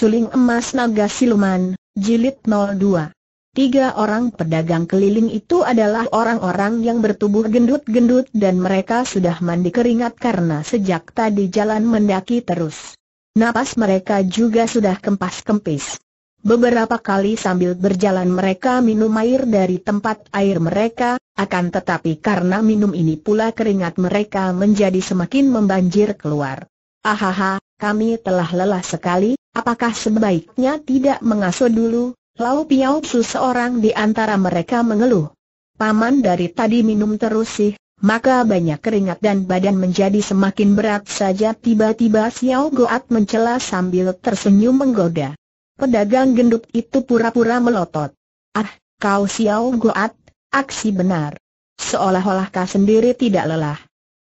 Suling Emas Naga Siluman, Jilid 02 Tiga orang pedagang keliling itu adalah orang-orang yang bertubuh gendut-gendut dan mereka sudah mandi keringat karena sejak tadi jalan mendaki terus. Napas mereka juga sudah kempas-kempis. Beberapa kali sambil berjalan mereka minum air dari tempat air mereka, akan tetapi karena minum ini pula keringat mereka menjadi semakin membanjir keluar. Ahaha, kami telah lelah sekali, apakah sebaiknya tidak mengasuh dulu? Lau Piao Su seorang di antara mereka mengeluh. Paman dari tadi minum terus sih, maka banyak keringat dan badan menjadi semakin berat saja tiba-tiba Xiao Goat mencela sambil tersenyum menggoda. Pedagang gendut itu pura-pura melotot. Ah, kau Xiao Goat, aksi benar. Seolah-olah kau sendiri tidak lelah.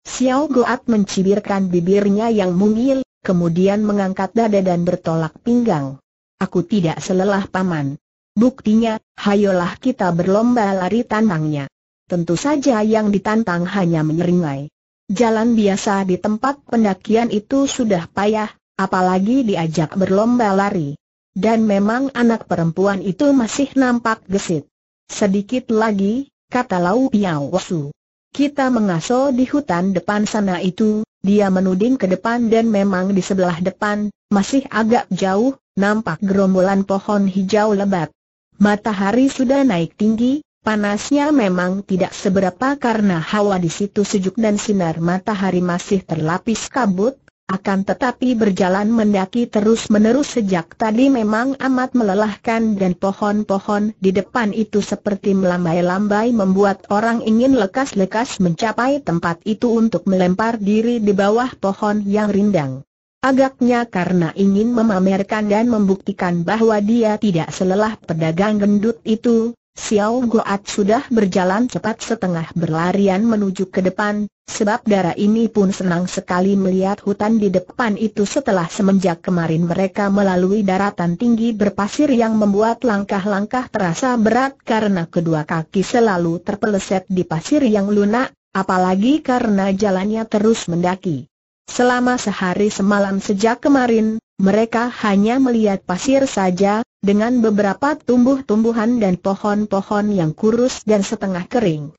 Xiao Goat mencibirkan bibirnya yang mungil, kemudian mengangkat dada dan bertolak pinggang. Aku tidak selelah paman. Buktinya, hayolah kita berlomba lari tantangnya. Tentu saja yang ditantang hanya menyeringai. Jalan biasa di tempat pendakian itu sudah payah, apalagi diajak berlomba lari. Dan memang anak perempuan itu masih nampak gesit. Sedikit lagi, kata Lau Piao Wasu. Kita mengaso di hutan depan sana itu, dia menuding ke depan dan memang di sebelah depan, masih agak jauh, nampak gerombolan pohon hijau lebat. Matahari sudah naik tinggi, panasnya memang tidak seberapa karena hawa di situ sejuk dan sinar matahari masih terlapis kabut, akan tetapi berjalan mendaki terus-menerus sejak tadi memang amat melelahkan dan pohon-pohon di depan itu seperti melambai-lambai membuat orang ingin lekas-lekas mencapai tempat itu untuk melempar diri di bawah pohon yang rindang. Agaknya karena ingin memamerkan dan membuktikan bahwa dia tidak selelah pedagang gendut itu, Xiao Goat sudah berjalan cepat setengah berlarian menuju ke depan, Sebab darah ini pun senang sekali melihat hutan di depan itu setelah semenjak kemarin mereka melalui daratan tinggi berpasir yang membuat langkah-langkah terasa berat karena kedua kaki selalu terpeleset di pasir yang lunak, apalagi karena jalannya terus mendaki. Selama sehari semalam sejak kemarin, mereka hanya melihat pasir saja, dengan beberapa tumbuh-tumbuhan dan pohon-pohon yang kurus dan setengah kering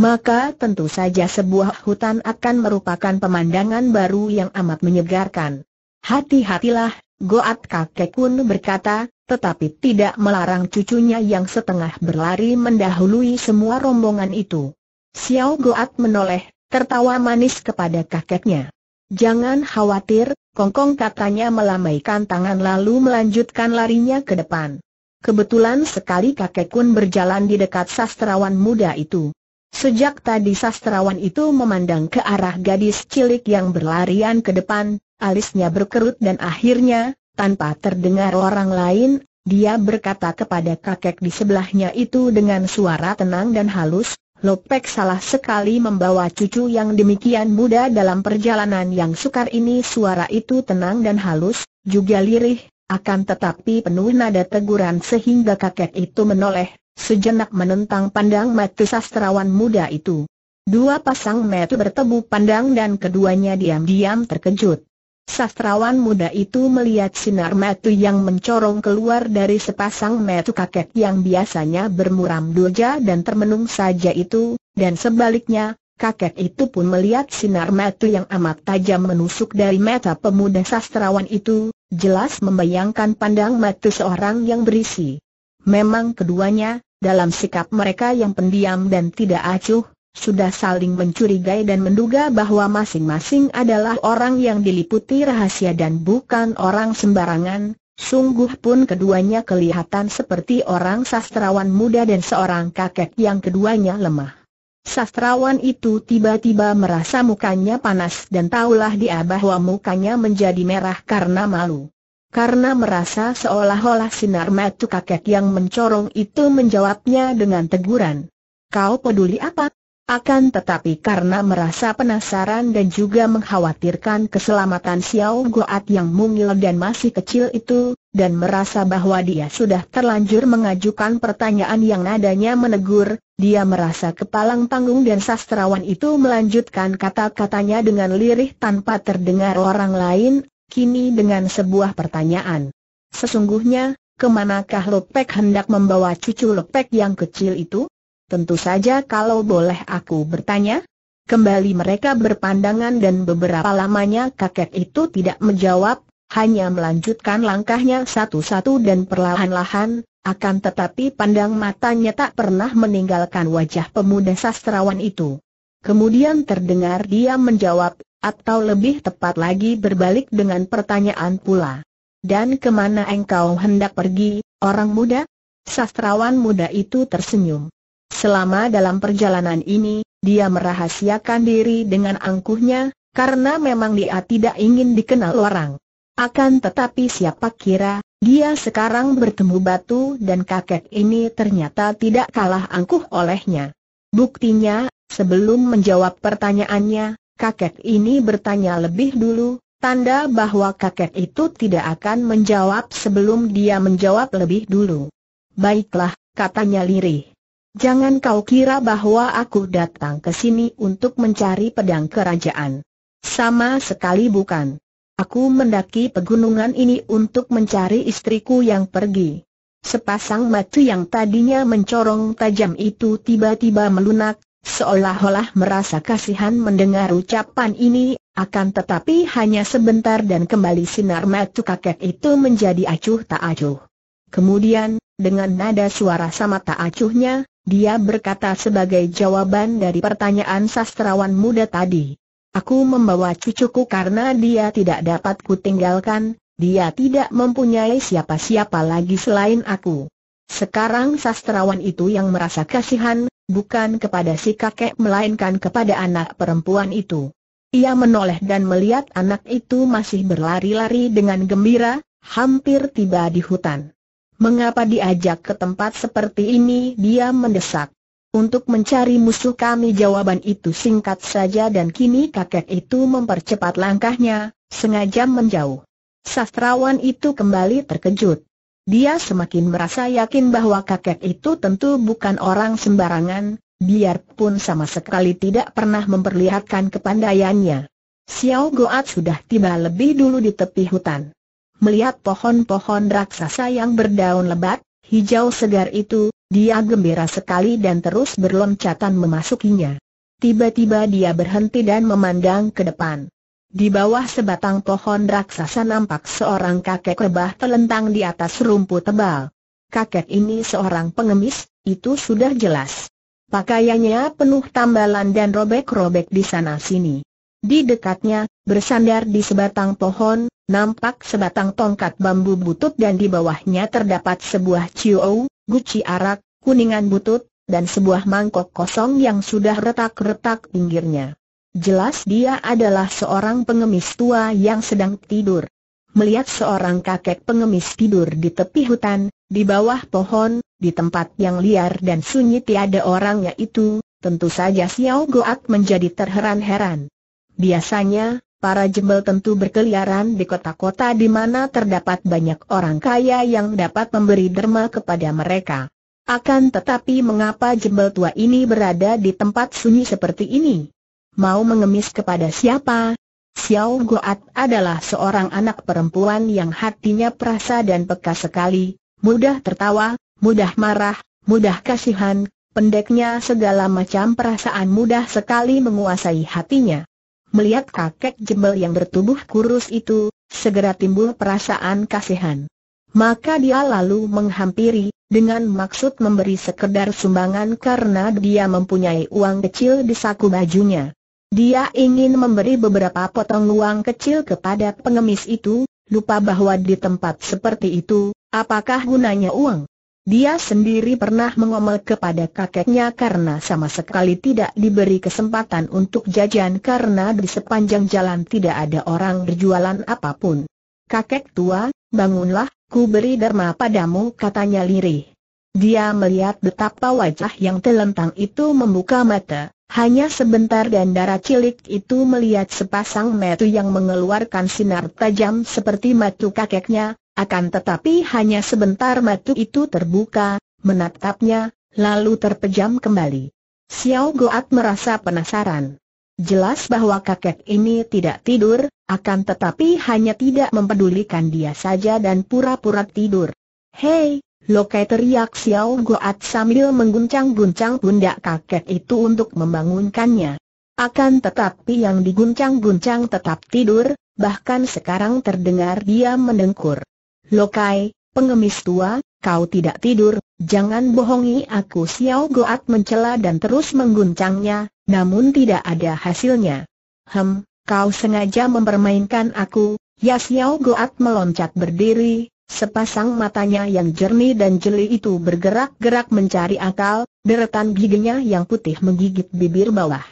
maka tentu saja sebuah hutan akan merupakan pemandangan baru yang amat menyegarkan. Hati-hatilah, Goat kakek Kun berkata, tetapi tidak melarang cucunya yang setengah berlari mendahului semua rombongan itu. Xiao Goat menoleh, tertawa manis kepada kakeknya. Jangan khawatir, Kongkong katanya melambaikan tangan lalu melanjutkan larinya ke depan. Kebetulan sekali kakek Kun berjalan di dekat sastrawan muda itu. Sejak tadi sastrawan itu memandang ke arah gadis cilik yang berlarian ke depan, alisnya berkerut dan akhirnya, tanpa terdengar orang lain, dia berkata kepada kakek di sebelahnya itu dengan suara tenang dan halus, Lopek salah sekali membawa cucu yang demikian muda dalam perjalanan yang sukar ini suara itu tenang dan halus, juga lirih, akan tetapi penuh nada teguran sehingga kakek itu menoleh, Sejenak menentang pandang mati sastrawan muda itu. Dua pasang mata bertemu pandang dan keduanya diam-diam terkejut. Sastrawan muda itu melihat sinar mata yang mencorong keluar dari sepasang mata kakek yang biasanya bermuram doja dan termenung saja itu, dan sebaliknya, Kakek itu pun melihat sinar mata yang amat tajam menusuk dari mata pemuda sastrawan itu, jelas membayangkan pandang mata seorang yang berisi Memang keduanya, dalam sikap mereka yang pendiam dan tidak acuh, sudah saling mencurigai dan menduga bahwa masing-masing adalah orang yang diliputi rahasia dan bukan orang sembarangan, sungguh pun keduanya kelihatan seperti orang sastrawan muda dan seorang kakek yang keduanya lemah. Sastrawan itu tiba-tiba merasa mukanya panas dan taulah dia bahwa mukanya menjadi merah karena malu karena merasa seolah-olah sinar mata kakek yang mencorong itu menjawabnya dengan teguran. Kau peduli apa? Akan tetapi karena merasa penasaran dan juga mengkhawatirkan keselamatan Xiao Goat yang mungil dan masih kecil itu, dan merasa bahwa dia sudah terlanjur mengajukan pertanyaan yang nadanya menegur, dia merasa kepalang tanggung dan sastrawan itu melanjutkan kata-katanya dengan lirih tanpa terdengar orang lain, kini dengan sebuah pertanyaan. Sesungguhnya, kemanakah Lopek hendak membawa cucu Lopek yang kecil itu? Tentu saja kalau boleh aku bertanya? Kembali mereka berpandangan dan beberapa lamanya kakek itu tidak menjawab, hanya melanjutkan langkahnya satu-satu dan perlahan-lahan, akan tetapi pandang matanya tak pernah meninggalkan wajah pemuda sastrawan itu. Kemudian terdengar dia menjawab, atau lebih tepat lagi berbalik dengan pertanyaan pula. Dan kemana engkau hendak pergi, orang muda? Sastrawan muda itu tersenyum. Selama dalam perjalanan ini, dia merahasiakan diri dengan angkuhnya, karena memang dia tidak ingin dikenal orang. Akan tetapi siapa kira, dia sekarang bertemu batu dan kakek ini ternyata tidak kalah angkuh olehnya. Buktinya, sebelum menjawab pertanyaannya, Kakek ini bertanya lebih dulu, tanda bahwa kakek itu tidak akan menjawab sebelum dia menjawab lebih dulu. Baiklah, katanya lirih. Jangan kau kira bahwa aku datang ke sini untuk mencari pedang kerajaan. Sama sekali bukan. Aku mendaki pegunungan ini untuk mencari istriku yang pergi. Sepasang mata yang tadinya mencorong tajam itu tiba-tiba melunak, Seolah-olah merasa kasihan mendengar ucapan ini, akan tetapi hanya sebentar dan kembali sinar mata kakek itu menjadi acuh tak acuh. Kemudian, dengan nada suara sama tak acuhnya, dia berkata sebagai jawaban dari pertanyaan sastrawan muda tadi. Aku membawa cucuku karena dia tidak dapat kutinggalkan, dia tidak mempunyai siapa-siapa lagi selain aku. Sekarang sastrawan itu yang merasa kasihan, bukan kepada si kakek melainkan kepada anak perempuan itu. Ia menoleh dan melihat anak itu masih berlari-lari dengan gembira, hampir tiba di hutan. Mengapa diajak ke tempat seperti ini dia mendesak. Untuk mencari musuh kami jawaban itu singkat saja dan kini kakek itu mempercepat langkahnya, sengaja menjauh. Sastrawan itu kembali terkejut. Dia semakin merasa yakin bahwa kakek itu tentu bukan orang sembarangan, biarpun sama sekali tidak pernah memperlihatkan kepandaiannya. Xiao Goat sudah tiba lebih dulu di tepi hutan. Melihat pohon-pohon raksasa yang berdaun lebat, hijau segar itu, dia gembira sekali dan terus berloncatan memasukinya. Tiba-tiba dia berhenti dan memandang ke depan. Di bawah sebatang pohon raksasa nampak seorang kakek rebah telentang di atas rumput tebal. Kakek ini seorang pengemis, itu sudah jelas. Pakaiannya penuh tambalan dan robek-robek di sana-sini. Di dekatnya, bersandar di sebatang pohon, nampak sebatang tongkat bambu butut dan di bawahnya terdapat sebuah ciou, guci arak, kuningan butut, dan sebuah mangkok kosong yang sudah retak-retak pinggirnya. Jelas dia adalah seorang pengemis tua yang sedang tidur. Melihat seorang kakek pengemis tidur di tepi hutan, di bawah pohon, di tempat yang liar dan sunyi tiada orangnya itu, tentu saja Xiao Goat menjadi terheran-heran. Biasanya, para jembel tentu berkeliaran di kota-kota di mana terdapat banyak orang kaya yang dapat memberi derma kepada mereka. Akan tetapi mengapa jembel tua ini berada di tempat sunyi seperti ini? mau mengemis kepada siapa? Xiao Goat adalah seorang anak perempuan yang hatinya perasa dan peka sekali, mudah tertawa, mudah marah, mudah kasihan, pendeknya segala macam perasaan mudah sekali menguasai hatinya. Melihat kakek jembel yang bertubuh kurus itu, segera timbul perasaan kasihan. Maka dia lalu menghampiri, dengan maksud memberi sekedar sumbangan karena dia mempunyai uang kecil di saku bajunya. Dia ingin memberi beberapa potong uang kecil kepada pengemis itu, lupa bahwa di tempat seperti itu, apakah gunanya uang? Dia sendiri pernah mengomel kepada kakeknya karena sama sekali tidak diberi kesempatan untuk jajan karena di sepanjang jalan tidak ada orang berjualan apapun. Kakek tua, bangunlah, ku beri derma padamu katanya lirih. Dia melihat betapa wajah yang telentang itu membuka mata, hanya sebentar dan darah cilik itu melihat sepasang metu yang mengeluarkan sinar tajam seperti matu kakeknya, akan tetapi hanya sebentar matu itu terbuka, menatapnya, lalu terpejam kembali. Xiao Goat merasa penasaran. Jelas bahwa kakek ini tidak tidur, akan tetapi hanya tidak mempedulikan dia saja dan pura-pura tidur. Hei, Lokai teriak Xiao Goat sambil mengguncang-guncang pundak kakek itu untuk membangunkannya. Akan tetapi yang diguncang-guncang tetap tidur, bahkan sekarang terdengar dia mendengkur. Lokai, pengemis tua, kau tidak tidur, jangan bohongi aku Xiao Goat mencela dan terus mengguncangnya, namun tidak ada hasilnya. Hem, kau sengaja mempermainkan aku, ya Xiao Goat meloncat berdiri, Sepasang matanya yang jernih dan jeli itu bergerak-gerak mencari akal, deretan giginya yang putih menggigit bibir bawah.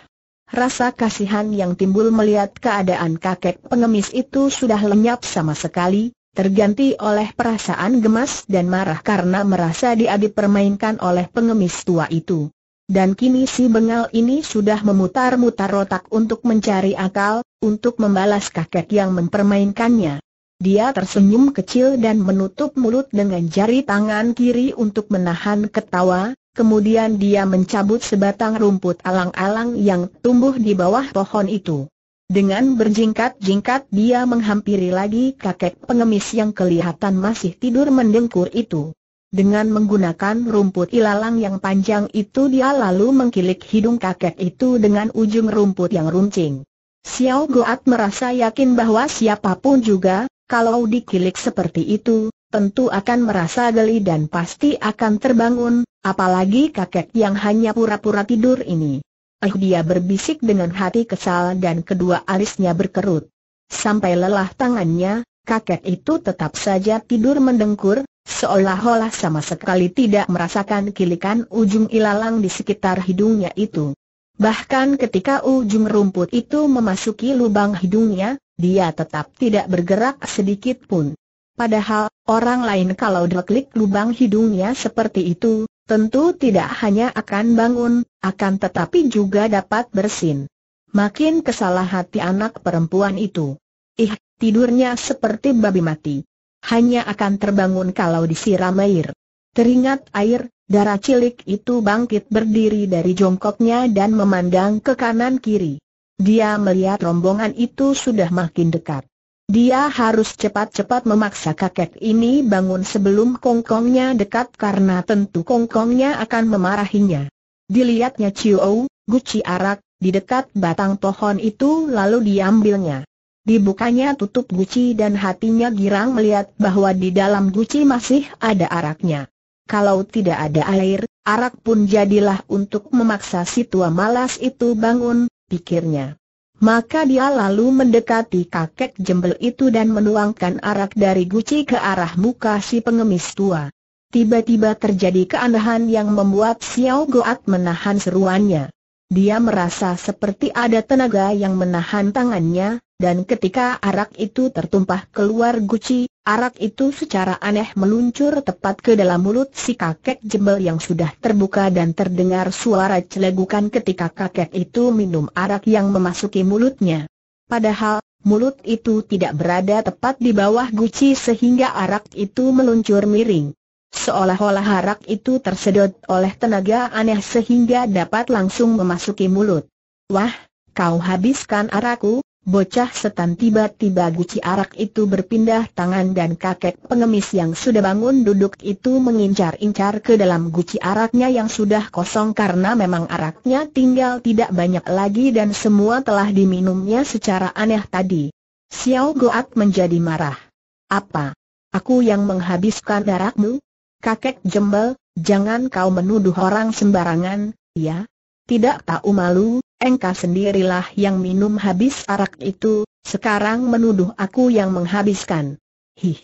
Rasa kasihan yang timbul melihat keadaan kakek pengemis itu sudah lenyap sama sekali, terganti oleh perasaan gemas dan marah karena merasa dia dipermainkan oleh pengemis tua itu. Dan kini si bengal ini sudah memutar-mutar otak untuk mencari akal, untuk membalas kakek yang mempermainkannya. Dia tersenyum kecil dan menutup mulut dengan jari tangan kiri untuk menahan ketawa, kemudian dia mencabut sebatang rumput alang-alang yang tumbuh di bawah pohon itu. Dengan berjingkat-jingkat dia menghampiri lagi kakek pengemis yang kelihatan masih tidur mendengkur itu. Dengan menggunakan rumput ilalang yang panjang itu dia lalu mengkilik hidung kakek itu dengan ujung rumput yang runcing. Xiao Goat merasa yakin bahwa siapapun juga, kalau dikilik seperti itu, tentu akan merasa geli dan pasti akan terbangun, apalagi kakek yang hanya pura-pura tidur ini. Eh dia berbisik dengan hati kesal dan kedua alisnya berkerut. Sampai lelah tangannya, kakek itu tetap saja tidur mendengkur, seolah-olah sama sekali tidak merasakan kilikan ujung ilalang di sekitar hidungnya itu. Bahkan ketika ujung rumput itu memasuki lubang hidungnya, dia tetap tidak bergerak sedikit pun. Padahal, orang lain kalau deklik lubang hidungnya seperti itu, tentu tidak hanya akan bangun, akan tetapi juga dapat bersin. Makin kesalah hati anak perempuan itu. Ih, tidurnya seperti babi mati. Hanya akan terbangun kalau disiram air. Teringat air, darah cilik itu bangkit berdiri dari jongkoknya dan memandang ke kanan kiri. Dia melihat rombongan itu sudah makin dekat. Dia harus cepat-cepat memaksa kakek ini bangun sebelum kongkongnya dekat karena tentu kongkongnya akan memarahinya. Dilihatnya Chiu, guci arak, di dekat batang pohon itu lalu diambilnya. Dibukanya tutup guci dan hatinya girang melihat bahwa di dalam guci masih ada araknya. Kalau tidak ada air, arak pun jadilah untuk memaksa si tua malas itu bangun, pikirnya. Maka dia lalu mendekati kakek jembel itu dan menuangkan arak dari guci ke arah muka si pengemis tua. Tiba-tiba terjadi keanehan yang membuat Xiao Goat menahan seruannya. Dia merasa seperti ada tenaga yang menahan tangannya, dan ketika arak itu tertumpah keluar guci, arak itu secara aneh meluncur tepat ke dalam mulut si kakek jembel yang sudah terbuka dan terdengar suara celegukan ketika kakek itu minum arak yang memasuki mulutnya. Padahal, mulut itu tidak berada tepat di bawah guci sehingga arak itu meluncur miring. Seolah-olah arak itu tersedot oleh tenaga aneh sehingga dapat langsung memasuki mulut. Wah, kau habiskan araku. Bocah setan tiba-tiba guci arak itu berpindah tangan dan kakek pengemis yang sudah bangun duduk itu mengincar-incar ke dalam guci araknya yang sudah kosong karena memang araknya tinggal tidak banyak lagi dan semua telah diminumnya secara aneh tadi. Xiao Goat menjadi marah. Apa? Aku yang menghabiskan darahmu? Kakek jembel, jangan kau menuduh orang sembarangan, ya? Tidak tahu malu, engkau sendirilah yang minum habis arak itu, sekarang menuduh aku yang menghabiskan. Hih.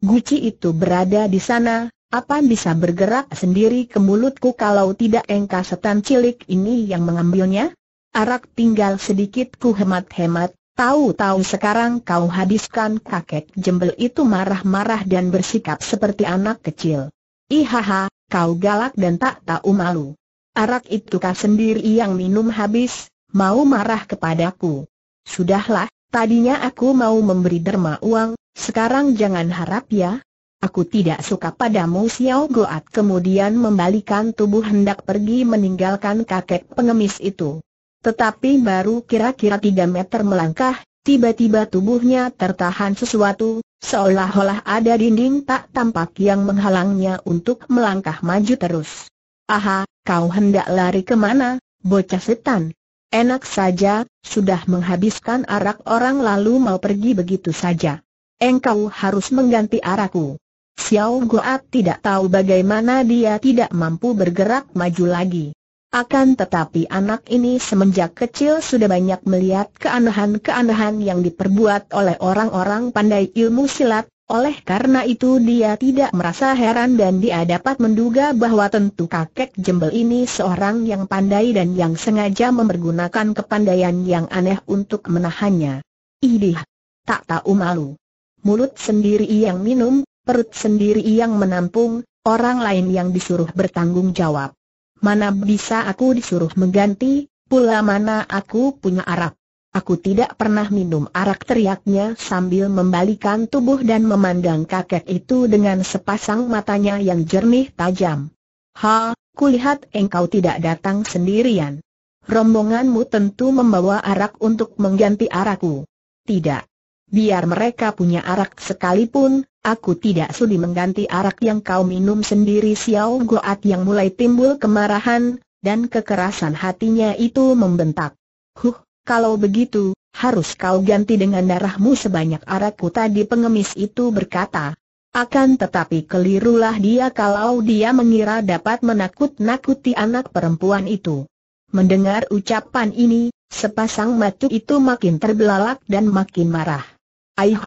Guci itu berada di sana, apa bisa bergerak sendiri ke mulutku kalau tidak engkau setan cilik ini yang mengambilnya? Arak tinggal sedikit ku hemat-hemat, tahu-tahu sekarang kau habiskan kakek jembel itu marah-marah dan bersikap seperti anak kecil. Ihaha, kau galak dan tak tahu malu. Arak itu itukah sendiri yang minum habis, mau marah kepadaku? Sudahlah, tadinya aku mau memberi derma uang, sekarang jangan harap ya. Aku tidak suka padamu Xiao Goat kemudian membalikan tubuh hendak pergi meninggalkan kakek pengemis itu. Tetapi baru kira-kira tiga meter melangkah, tiba-tiba tubuhnya tertahan sesuatu, seolah-olah ada dinding tak tampak yang menghalangnya untuk melangkah maju terus. Aha, Kau hendak lari kemana, bocah setan? Enak saja, sudah menghabiskan arak orang lalu mau pergi begitu saja. Engkau harus mengganti arakku. Xiao Goat tidak tahu bagaimana dia tidak mampu bergerak maju lagi. Akan tetapi anak ini semenjak kecil sudah banyak melihat keanehan-keanehan yang diperbuat oleh orang-orang pandai ilmu silat, oleh karena itu dia tidak merasa heran dan dia dapat menduga bahwa tentu kakek jembel ini seorang yang pandai dan yang sengaja mempergunakan kepandaian yang aneh untuk menahannya. Idih! Tak tahu malu. Mulut sendiri yang minum, perut sendiri yang menampung, orang lain yang disuruh bertanggung jawab. Mana bisa aku disuruh mengganti, pula mana aku punya arak. Aku tidak pernah minum arak teriaknya sambil membalikan tubuh dan memandang kakek itu dengan sepasang matanya yang jernih tajam. Ha, kulihat engkau tidak datang sendirian. Rombonganmu tentu membawa arak untuk mengganti arakku. Tidak. Biar mereka punya arak sekalipun, aku tidak sudi mengganti arak yang kau minum sendiri Xiao Goat yang mulai timbul kemarahan, dan kekerasan hatinya itu membentak. Huh, kalau begitu, harus kau ganti dengan darahmu sebanyak arakku tadi pengemis itu berkata. Akan tetapi kelirulah dia kalau dia mengira dapat menakut-nakuti anak perempuan itu. Mendengar ucapan ini, sepasang matu itu makin terbelalak dan makin marah. Aih,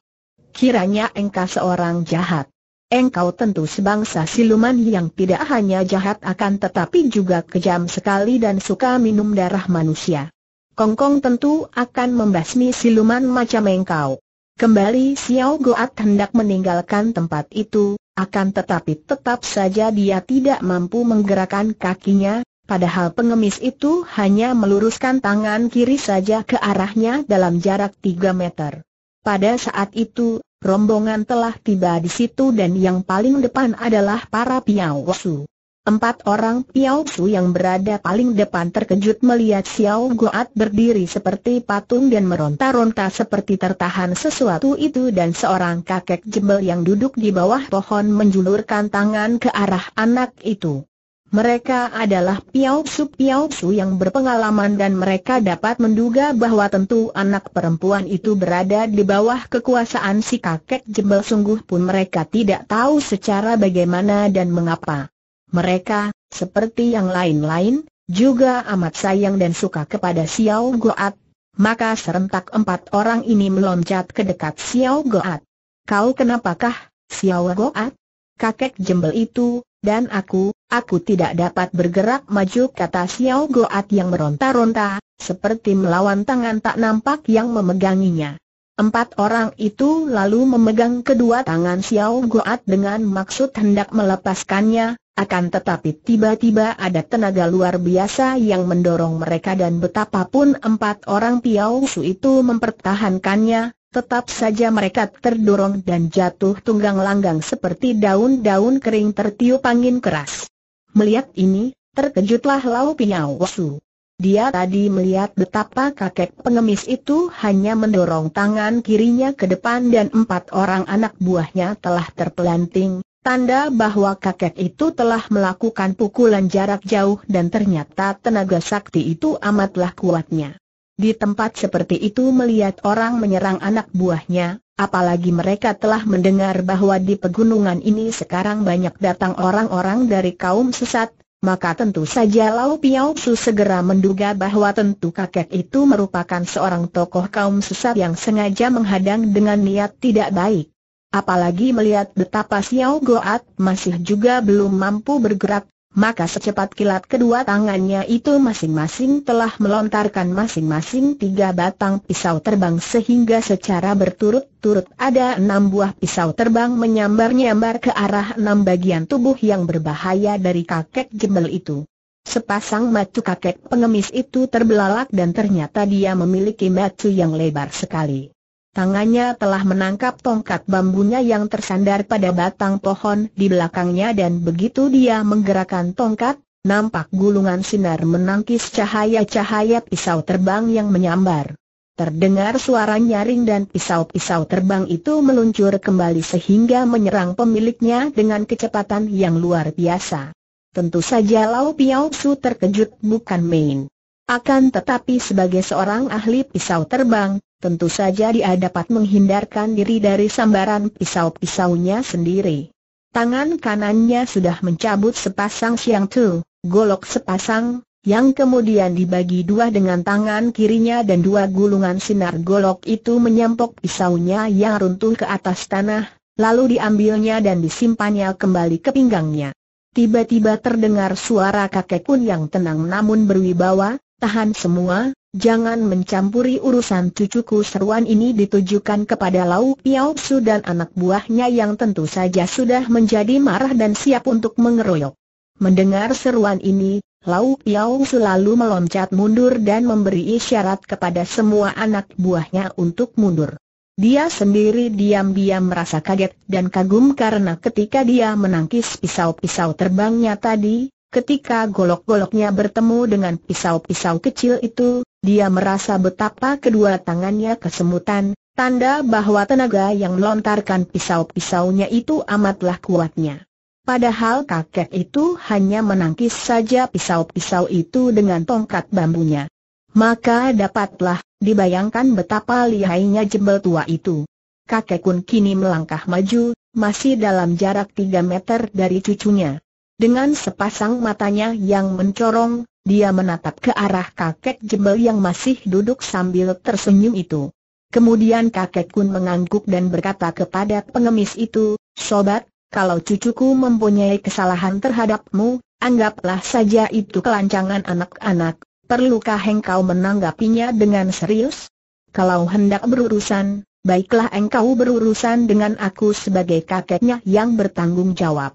kiranya engkau seorang jahat. Engkau tentu sebangsa siluman yang tidak hanya jahat akan tetapi juga kejam sekali dan suka minum darah manusia. Kongkong tentu akan membasmi siluman macam engkau. Kembali Xiao Goat hendak meninggalkan tempat itu, akan tetapi tetap saja dia tidak mampu menggerakkan kakinya, padahal pengemis itu hanya meluruskan tangan kiri saja ke arahnya dalam jarak 3 meter. Pada saat itu, rombongan telah tiba di situ dan yang paling depan adalah para Piao Wasu. Empat orang Piao Su yang berada paling depan terkejut melihat Xiao Goat berdiri seperti patung dan meronta-ronta seperti tertahan sesuatu itu dan seorang kakek jembel yang duduk di bawah pohon menjulurkan tangan ke arah anak itu. Mereka adalah Piao Su Piao Su yang berpengalaman dan mereka dapat menduga bahwa tentu anak perempuan itu berada di bawah kekuasaan si kakek jembel sungguh pun mereka tidak tahu secara bagaimana dan mengapa. Mereka, seperti yang lain-lain, juga amat sayang dan suka kepada Xiao Goat. Maka serentak empat orang ini meloncat ke dekat Xiao Goat. Kau kenapakah, Xiao Goat? Kakek jembel itu, dan aku, aku tidak dapat bergerak maju kata Xiao Goat yang meronta-ronta, seperti melawan tangan tak nampak yang memeganginya. Empat orang itu lalu memegang kedua tangan Xiao Goat dengan maksud hendak melepaskannya, akan tetapi tiba-tiba ada tenaga luar biasa yang mendorong mereka dan betapapun empat orang Piao Su itu mempertahankannya, tetap saja mereka terdorong dan jatuh tunggang langgang seperti daun-daun kering tertiup angin keras. Melihat ini, terkejutlah Lau Piao Su. Dia tadi melihat betapa kakek pengemis itu hanya mendorong tangan kirinya ke depan dan empat orang anak buahnya telah terpelanting, tanda bahwa kakek itu telah melakukan pukulan jarak jauh dan ternyata tenaga sakti itu amatlah kuatnya. Di tempat seperti itu melihat orang menyerang anak buahnya, apalagi mereka telah mendengar bahwa di pegunungan ini sekarang banyak datang orang-orang dari kaum sesat, maka tentu saja Lau Piao Su segera menduga bahwa tentu kakek itu merupakan seorang tokoh kaum sesat yang sengaja menghadang dengan niat tidak baik. Apalagi melihat betapa Xiao Goat masih juga belum mampu bergerak, maka secepat kilat kedua tangannya itu masing-masing telah melontarkan masing-masing tiga batang pisau terbang sehingga secara berturut-turut ada enam buah pisau terbang menyambar-nyambar ke arah enam bagian tubuh yang berbahaya dari kakek jembel itu. Sepasang mata kakek pengemis itu terbelalak dan ternyata dia memiliki mata yang lebar sekali. Tangannya telah menangkap tongkat bambunya yang tersandar pada batang pohon di belakangnya dan begitu dia menggerakkan tongkat, nampak gulungan sinar menangkis cahaya-cahaya pisau terbang yang menyambar. Terdengar suara nyaring dan pisau-pisau terbang itu meluncur kembali sehingga menyerang pemiliknya dengan kecepatan yang luar biasa. Tentu saja Lau Piao Su terkejut bukan main. Akan tetapi sebagai seorang ahli pisau terbang, tentu saja dia dapat menghindarkan diri dari sambaran pisau-pisaunya sendiri. Tangan kanannya sudah mencabut sepasang siang tu, golok sepasang, yang kemudian dibagi dua dengan tangan kirinya dan dua gulungan sinar golok itu menyampok pisaunya yang runtuh ke atas tanah, lalu diambilnya dan disimpannya kembali ke pinggangnya. Tiba-tiba terdengar suara kakek kun yang tenang namun berwibawa, tahan semua, jangan mencampuri urusan cucuku seruan ini ditujukan kepada Lau Piao Su dan anak buahnya yang tentu saja sudah menjadi marah dan siap untuk mengeroyok. Mendengar seruan ini, Lau Piao Su lalu meloncat mundur dan memberi isyarat kepada semua anak buahnya untuk mundur. Dia sendiri diam-diam merasa kaget dan kagum karena ketika dia menangkis pisau-pisau terbangnya tadi, Ketika golok-goloknya bertemu dengan pisau-pisau kecil itu, dia merasa betapa kedua tangannya kesemutan, tanda bahwa tenaga yang melontarkan pisau-pisaunya itu amatlah kuatnya. Padahal kakek itu hanya menangkis saja pisau-pisau itu dengan tongkat bambunya. Maka dapatlah dibayangkan betapa lihainya jembel tua itu. Kakek Kun kini melangkah maju, masih dalam jarak tiga meter dari cucunya. Dengan sepasang matanya yang mencorong, dia menatap ke arah kakek jembel yang masih duduk sambil tersenyum itu. Kemudian kakek kun mengangguk dan berkata kepada pengemis itu, Sobat, kalau cucuku mempunyai kesalahan terhadapmu, anggaplah saja itu kelancangan anak-anak. Perlukah engkau menanggapinya dengan serius? Kalau hendak berurusan, baiklah engkau berurusan dengan aku sebagai kakeknya yang bertanggung jawab.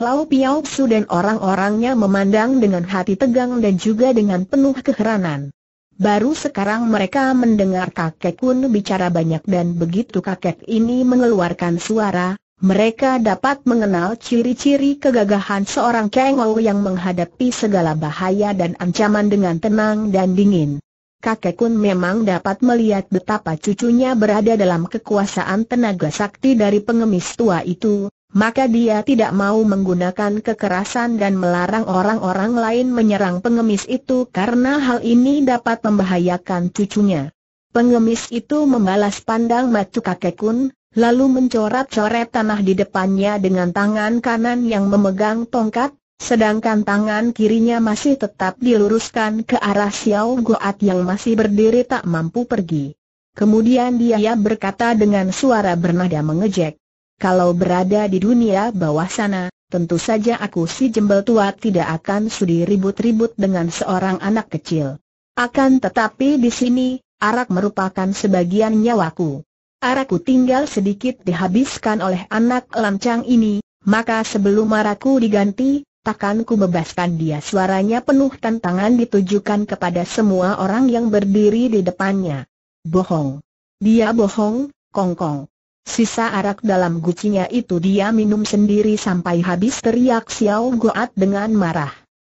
Lau Piao Su dan orang-orangnya memandang dengan hati tegang dan juga dengan penuh keheranan. Baru sekarang mereka mendengar kakek Kun bicara banyak dan begitu kakek ini mengeluarkan suara, mereka dapat mengenal ciri-ciri kegagahan seorang Kengou yang menghadapi segala bahaya dan ancaman dengan tenang dan dingin. Kakek Kun memang dapat melihat betapa cucunya berada dalam kekuasaan tenaga sakti dari pengemis tua itu, maka dia tidak mau menggunakan kekerasan dan melarang orang-orang lain menyerang pengemis itu karena hal ini dapat membahayakan cucunya. Pengemis itu membalas pandang matu kakek kun, lalu mencoret-coret tanah di depannya dengan tangan kanan yang memegang tongkat, sedangkan tangan kirinya masih tetap diluruskan ke arah Xiao Goat yang masih berdiri tak mampu pergi. Kemudian dia berkata dengan suara bernada mengejek. Kalau berada di dunia bawah sana, tentu saja aku si jembel tua tidak akan sudi ribut-ribut dengan seorang anak kecil. Akan tetapi di sini, arak merupakan sebagian nyawaku. Arakku tinggal sedikit dihabiskan oleh anak lancang ini, maka sebelum arakku diganti, takkan ku bebaskan dia suaranya penuh tantangan ditujukan kepada semua orang yang berdiri di depannya. Bohong. Dia bohong, kongkong. -kong. Sisa arak dalam gucinya itu dia minum sendiri sampai habis teriak Xiao Goat dengan marah.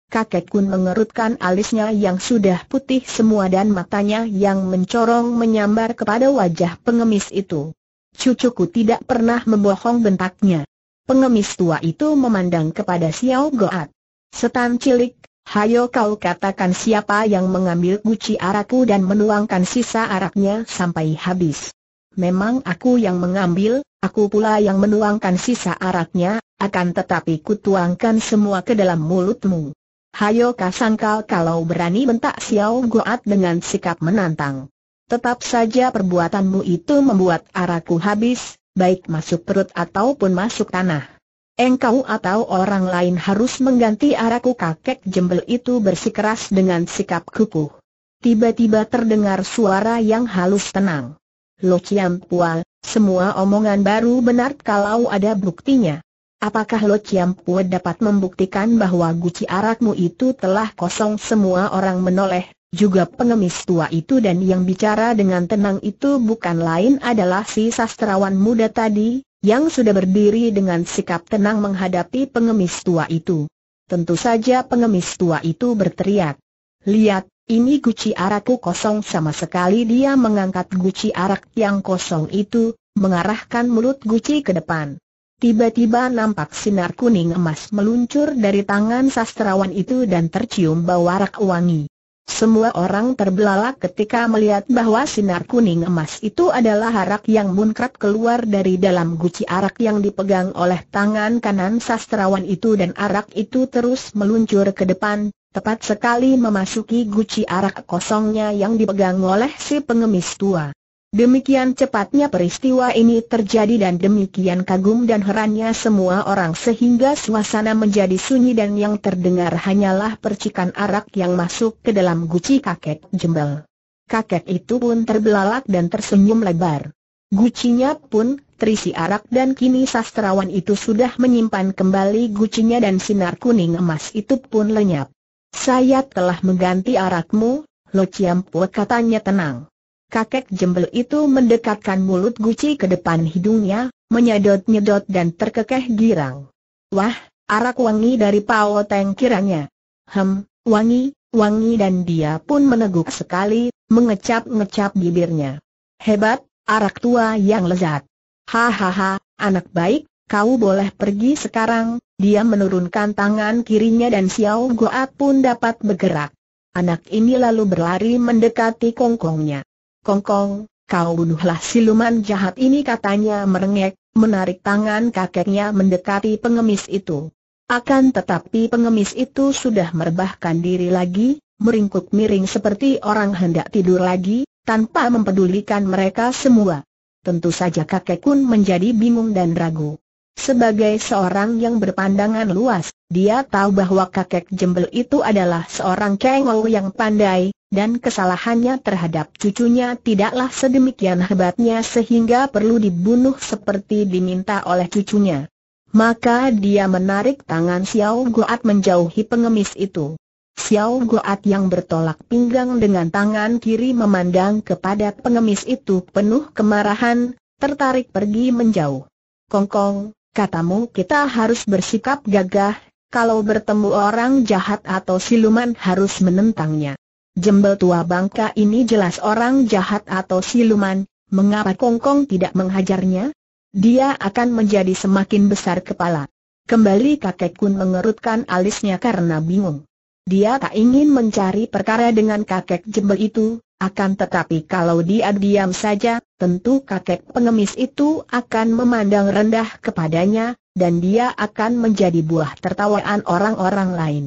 Kakek Kun mengerutkan alisnya yang sudah putih semua dan matanya yang mencorong menyambar kepada wajah pengemis itu. Cucuku tidak pernah membohong bentaknya. Pengemis tua itu memandang kepada Xiao Goat. Setan cilik, hayo kau katakan siapa yang mengambil guci araku dan menuangkan sisa araknya sampai habis. Memang aku yang mengambil, aku pula yang menuangkan sisa araknya, akan tetapi kutuangkan semua ke dalam mulutmu. Hayo kasangkal kalau berani bentak Xiao Goat dengan sikap menantang. Tetap saja perbuatanmu itu membuat araku habis, baik masuk perut ataupun masuk tanah. Engkau atau orang lain harus mengganti araku kakek jembel itu bersikeras dengan sikap kukuh. Tiba-tiba terdengar suara yang halus tenang. Lo Chiam Pua, semua omongan baru benar kalau ada buktinya. Apakah Lo Chiam Pua dapat membuktikan bahwa guci arakmu itu telah kosong semua orang menoleh, juga pengemis tua itu dan yang bicara dengan tenang itu bukan lain adalah si sastrawan muda tadi, yang sudah berdiri dengan sikap tenang menghadapi pengemis tua itu. Tentu saja pengemis tua itu berteriak. Lihat, ini guci arakku kosong sama sekali dia mengangkat guci arak yang kosong itu, mengarahkan mulut guci ke depan. Tiba-tiba nampak sinar kuning emas meluncur dari tangan sastrawan itu dan tercium bau arak wangi. Semua orang terbelalak ketika melihat bahwa sinar kuning emas itu adalah arak yang munkrat keluar dari dalam guci arak yang dipegang oleh tangan kanan sastrawan itu dan arak itu terus meluncur ke depan, tepat sekali memasuki guci arak kosongnya yang dipegang oleh si pengemis tua. Demikian cepatnya peristiwa ini terjadi dan demikian kagum dan herannya semua orang sehingga suasana menjadi sunyi dan yang terdengar hanyalah percikan arak yang masuk ke dalam guci kakek jembel. Kakek itu pun terbelalak dan tersenyum lebar. Gucinya pun terisi arak dan kini sastrawan itu sudah menyimpan kembali gucinya dan sinar kuning emas itu pun lenyap. Saya telah mengganti arakmu, Lo Ciampu katanya tenang. Kakek jembel itu mendekatkan mulut guci ke depan hidungnya, menyedot-nyedot dan terkekeh girang. Wah, arak wangi dari Pao Teng kiranya. Hem, wangi, wangi dan dia pun meneguk sekali, mengecap-ngecap bibirnya. Hebat, arak tua yang lezat. Hahaha, anak baik, kau boleh pergi sekarang, dia menurunkan tangan kirinya dan Xiao Goat pun dapat bergerak. Anak ini lalu berlari mendekati kongkongnya. Kongkong, kau bunuhlah siluman jahat ini katanya merengek, menarik tangan kakeknya mendekati pengemis itu. Akan tetapi pengemis itu sudah merebahkan diri lagi, meringkuk miring seperti orang hendak tidur lagi, tanpa mempedulikan mereka semua. Tentu saja kakek pun menjadi bingung dan ragu. Sebagai seorang yang berpandangan luas, dia tahu bahwa kakek jembel itu adalah seorang kengol yang pandai, dan kesalahannya terhadap cucunya tidaklah sedemikian hebatnya sehingga perlu dibunuh seperti diminta oleh cucunya. Maka dia menarik tangan Xiao Guat menjauhi pengemis itu. Xiao Guat yang bertolak pinggang dengan tangan kiri memandang kepada pengemis itu penuh kemarahan, tertarik pergi menjauh. Kongkong, Katamu kita harus bersikap gagah, kalau bertemu orang jahat atau siluman harus menentangnya. Jembel tua bangka ini jelas orang jahat atau siluman, mengapa Kongkong tidak menghajarnya? Dia akan menjadi semakin besar kepala. Kembali kakek kun mengerutkan alisnya karena bingung. Dia tak ingin mencari perkara dengan kakek jembel itu, akan tetapi kalau dia diam saja, tentu kakek pengemis itu akan memandang rendah kepadanya, dan dia akan menjadi buah tertawaan orang-orang lain.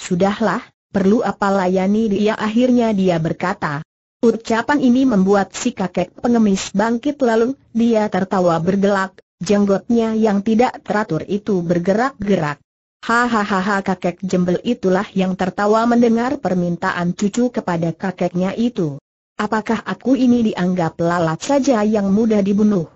Sudahlah, perlu apa layani dia akhirnya dia berkata. Ucapan ini membuat si kakek pengemis bangkit lalu, dia tertawa bergelak, jenggotnya yang tidak teratur itu bergerak-gerak. Hahaha kakek jembel itulah yang tertawa mendengar permintaan cucu kepada kakeknya itu apakah aku ini dianggap lalat saja yang mudah dibunuh?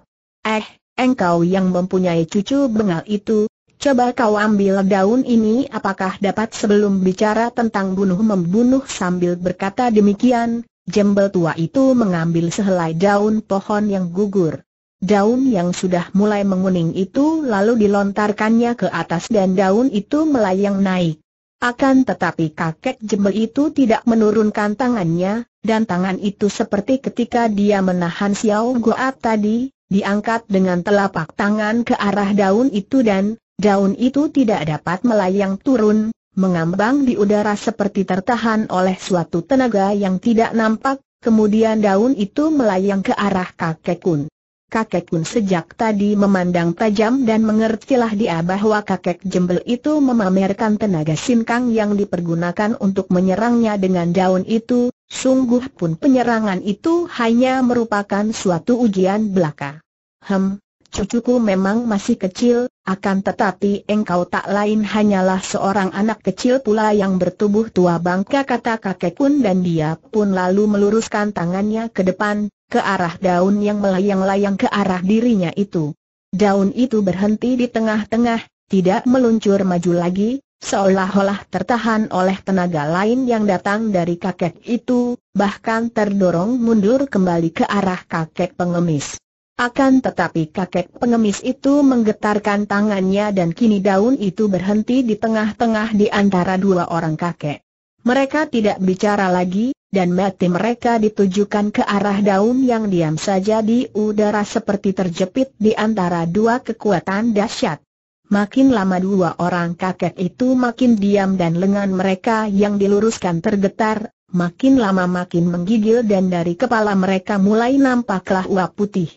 Eh, engkau yang mempunyai cucu bengal itu, coba kau ambil daun ini apakah dapat sebelum bicara tentang bunuh-membunuh sambil berkata demikian, jembel tua itu mengambil sehelai daun pohon yang gugur. Daun yang sudah mulai menguning itu lalu dilontarkannya ke atas dan daun itu melayang naik. Akan tetapi kakek jembel itu tidak menurunkan tangannya, dan tangan itu seperti ketika dia menahan Xiao Goat tadi, diangkat dengan telapak tangan ke arah daun itu dan, daun itu tidak dapat melayang turun, mengambang di udara seperti tertahan oleh suatu tenaga yang tidak nampak, kemudian daun itu melayang ke arah kakek kun kakek pun sejak tadi memandang tajam dan mengertilah dia bahwa kakek jembel itu memamerkan tenaga sinkang yang dipergunakan untuk menyerangnya dengan daun itu, sungguh pun penyerangan itu hanya merupakan suatu ujian belaka. Hem, cucuku memang masih kecil, akan tetapi engkau tak lain hanyalah seorang anak kecil pula yang bertubuh tua bangka kata kakek pun dan dia pun lalu meluruskan tangannya ke depan, ke arah daun yang melayang-layang ke arah dirinya itu. Daun itu berhenti di tengah-tengah, tidak meluncur maju lagi, seolah-olah tertahan oleh tenaga lain yang datang dari kakek itu, bahkan terdorong mundur kembali ke arah kakek pengemis. Akan tetapi kakek pengemis itu menggetarkan tangannya dan kini daun itu berhenti di tengah-tengah di antara dua orang kakek. Mereka tidak bicara lagi, dan mati mereka ditujukan ke arah daun yang diam saja di udara seperti terjepit di antara dua kekuatan dahsyat. Makin lama dua orang kakek itu makin diam dan lengan mereka yang diluruskan tergetar, makin lama makin menggigil dan dari kepala mereka mulai nampaklah uap putih.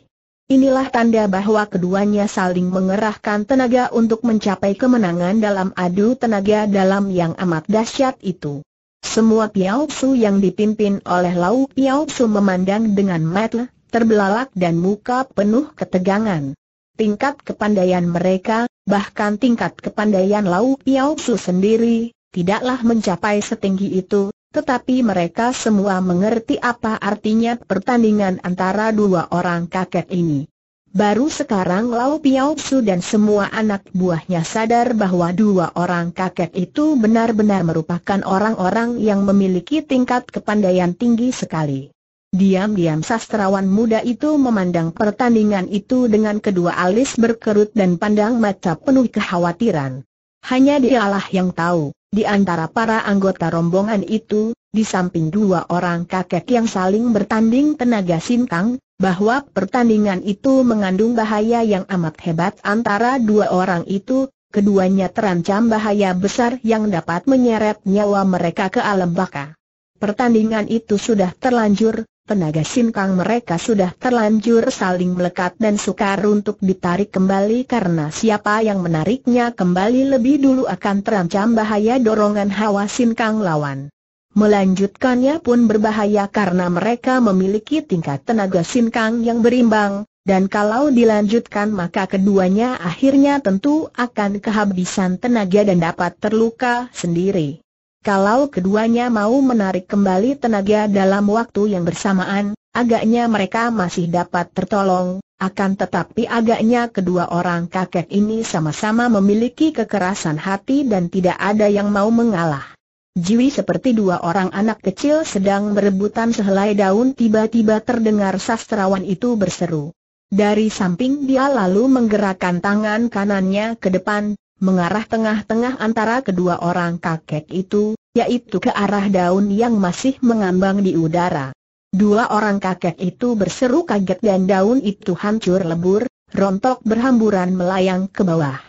Inilah tanda bahwa keduanya saling mengerahkan tenaga untuk mencapai kemenangan dalam adu tenaga dalam yang amat dahsyat itu. Semua Piao Su yang dipimpin oleh Lau Piao Su memandang dengan mata terbelalak dan muka penuh ketegangan. Tingkat kepandaian mereka, bahkan tingkat kepandaian Lau Piao Su sendiri, tidaklah mencapai setinggi itu, tetapi mereka semua mengerti apa artinya pertandingan antara dua orang kakek ini. Baru sekarang Lau Piao Su dan semua anak buahnya sadar bahwa dua orang kakek itu benar-benar merupakan orang-orang yang memiliki tingkat kepandaian tinggi sekali. Diam-diam sastrawan muda itu memandang pertandingan itu dengan kedua alis berkerut dan pandang mata penuh kekhawatiran. Hanya dialah yang tahu, di antara para anggota rombongan itu, di samping dua orang kakek yang saling bertanding tenaga sintang, bahwa pertandingan itu mengandung bahaya yang amat hebat antara dua orang itu, keduanya terancam bahaya besar yang dapat menyeret nyawa mereka ke alam baka. Pertandingan itu sudah terlanjur, tenaga sinkang mereka sudah terlanjur saling melekat dan sukar untuk ditarik kembali karena siapa yang menariknya kembali lebih dulu akan terancam bahaya dorongan hawa sinkang lawan. Melanjutkannya pun berbahaya karena mereka memiliki tingkat tenaga sinkang yang berimbang, dan kalau dilanjutkan maka keduanya akhirnya tentu akan kehabisan tenaga dan dapat terluka sendiri. Kalau keduanya mau menarik kembali tenaga dalam waktu yang bersamaan, agaknya mereka masih dapat tertolong, akan tetapi agaknya kedua orang kakek ini sama-sama memiliki kekerasan hati dan tidak ada yang mau mengalah. Jiwi seperti dua orang anak kecil sedang berebutan sehelai daun tiba-tiba terdengar sastrawan itu berseru. Dari samping dia lalu menggerakkan tangan kanannya ke depan, mengarah tengah-tengah antara kedua orang kakek itu, yaitu ke arah daun yang masih mengambang di udara. Dua orang kakek itu berseru kaget dan daun itu hancur lebur, rontok berhamburan melayang ke bawah.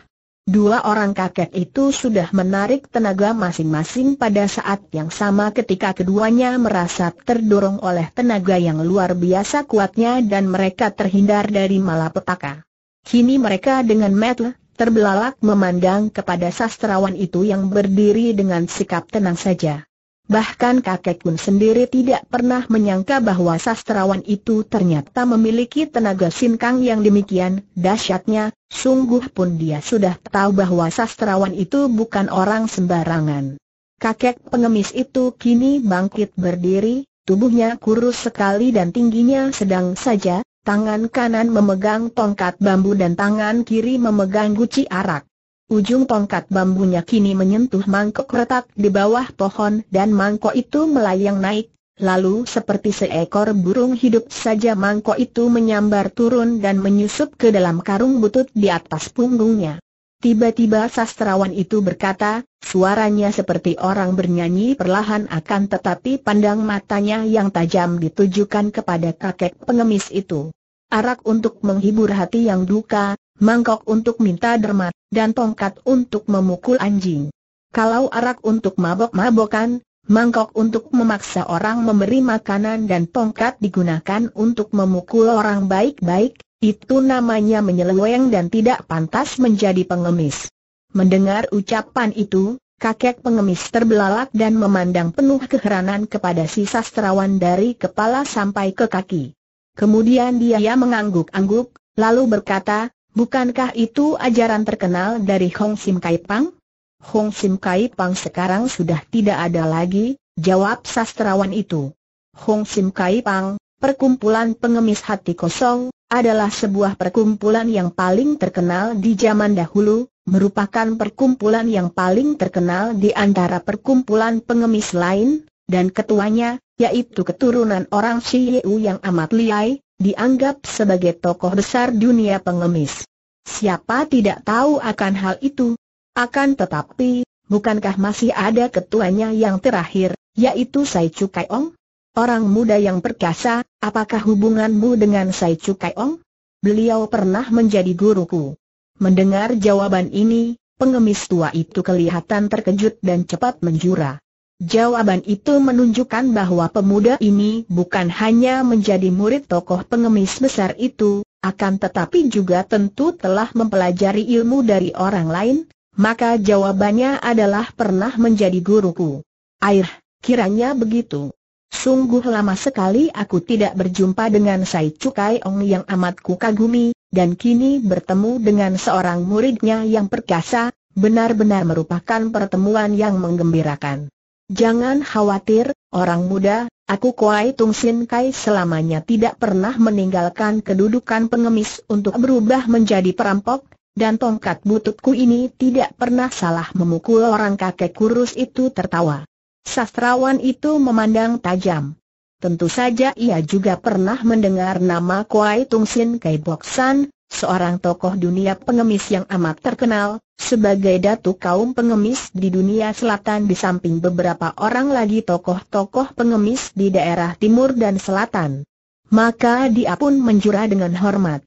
Dua orang kakek itu sudah menarik tenaga masing-masing pada saat yang sama ketika keduanya merasa terdorong oleh tenaga yang luar biasa kuatnya dan mereka terhindar dari malapetaka. Kini mereka dengan metel, terbelalak memandang kepada sastrawan itu yang berdiri dengan sikap tenang saja. Bahkan kakek pun sendiri tidak pernah menyangka bahwa sastrawan itu ternyata memiliki tenaga sinkang yang demikian dahsyatnya, sungguh pun dia sudah tahu bahwa sastrawan itu bukan orang sembarangan. Kakek pengemis itu kini bangkit berdiri, tubuhnya kurus sekali dan tingginya sedang saja, tangan kanan memegang tongkat bambu dan tangan kiri memegang guci arak. Ujung tongkat bambunya kini menyentuh mangkok retak di bawah pohon dan mangkok itu melayang naik. Lalu seperti seekor burung hidup saja mangkok itu menyambar turun dan menyusup ke dalam karung butut di atas punggungnya. Tiba-tiba sastrawan itu berkata, suaranya seperti orang bernyanyi perlahan akan tetapi pandang matanya yang tajam ditujukan kepada kakek pengemis itu. Arak untuk menghibur hati yang duka, mangkok untuk minta dermat dan tongkat untuk memukul anjing. Kalau arak untuk mabok-mabokan, mangkok untuk memaksa orang memberi makanan dan tongkat digunakan untuk memukul orang baik-baik, itu namanya menyeleweng dan tidak pantas menjadi pengemis. Mendengar ucapan itu, kakek pengemis terbelalak dan memandang penuh keheranan kepada si sastrawan dari kepala sampai ke kaki. Kemudian dia mengangguk-angguk, lalu berkata, Bukankah itu ajaran terkenal dari Hong Sim Kai Pang? Hong Sim Kai Pang sekarang sudah tidak ada lagi, jawab sastrawan itu. Hong Sim Kai Pang, perkumpulan pengemis hati kosong, adalah sebuah perkumpulan yang paling terkenal di zaman dahulu, merupakan perkumpulan yang paling terkenal di antara perkumpulan pengemis lain, dan ketuanya, yaitu keturunan orang Shiyu yang amat liai, dianggap sebagai tokoh besar dunia pengemis. Siapa tidak tahu akan hal itu? Akan tetapi, bukankah masih ada ketuanya yang terakhir, yaitu Sai Chu Ong, Orang muda yang perkasa, apakah hubunganmu dengan Sai Chu Ong? Beliau pernah menjadi guruku. Mendengar jawaban ini, pengemis tua itu kelihatan terkejut dan cepat menjurah. Jawaban itu menunjukkan bahwa pemuda ini bukan hanya menjadi murid tokoh pengemis besar itu, akan tetapi juga tentu telah mempelajari ilmu dari orang lain, maka jawabannya adalah pernah menjadi guruku. Air, kiranya begitu. Sungguh lama sekali aku tidak berjumpa dengan Sai Cukai Ong yang amat kukagumi, dan kini bertemu dengan seorang muridnya yang perkasa, benar-benar merupakan pertemuan yang menggembirakan. Jangan khawatir, orang muda, aku Kuai Tung Sin Kai selamanya tidak pernah meninggalkan kedudukan pengemis untuk berubah menjadi perampok, dan tongkat bututku ini tidak pernah salah memukul orang kakek kurus itu tertawa. Sastrawan itu memandang tajam. Tentu saja ia juga pernah mendengar nama Kuai Tung Sin Kai Boksan, seorang tokoh dunia pengemis yang amat terkenal, sebagai datuk kaum pengemis di dunia selatan di samping beberapa orang lagi tokoh-tokoh pengemis di daerah timur dan selatan. Maka dia pun menjura dengan hormat.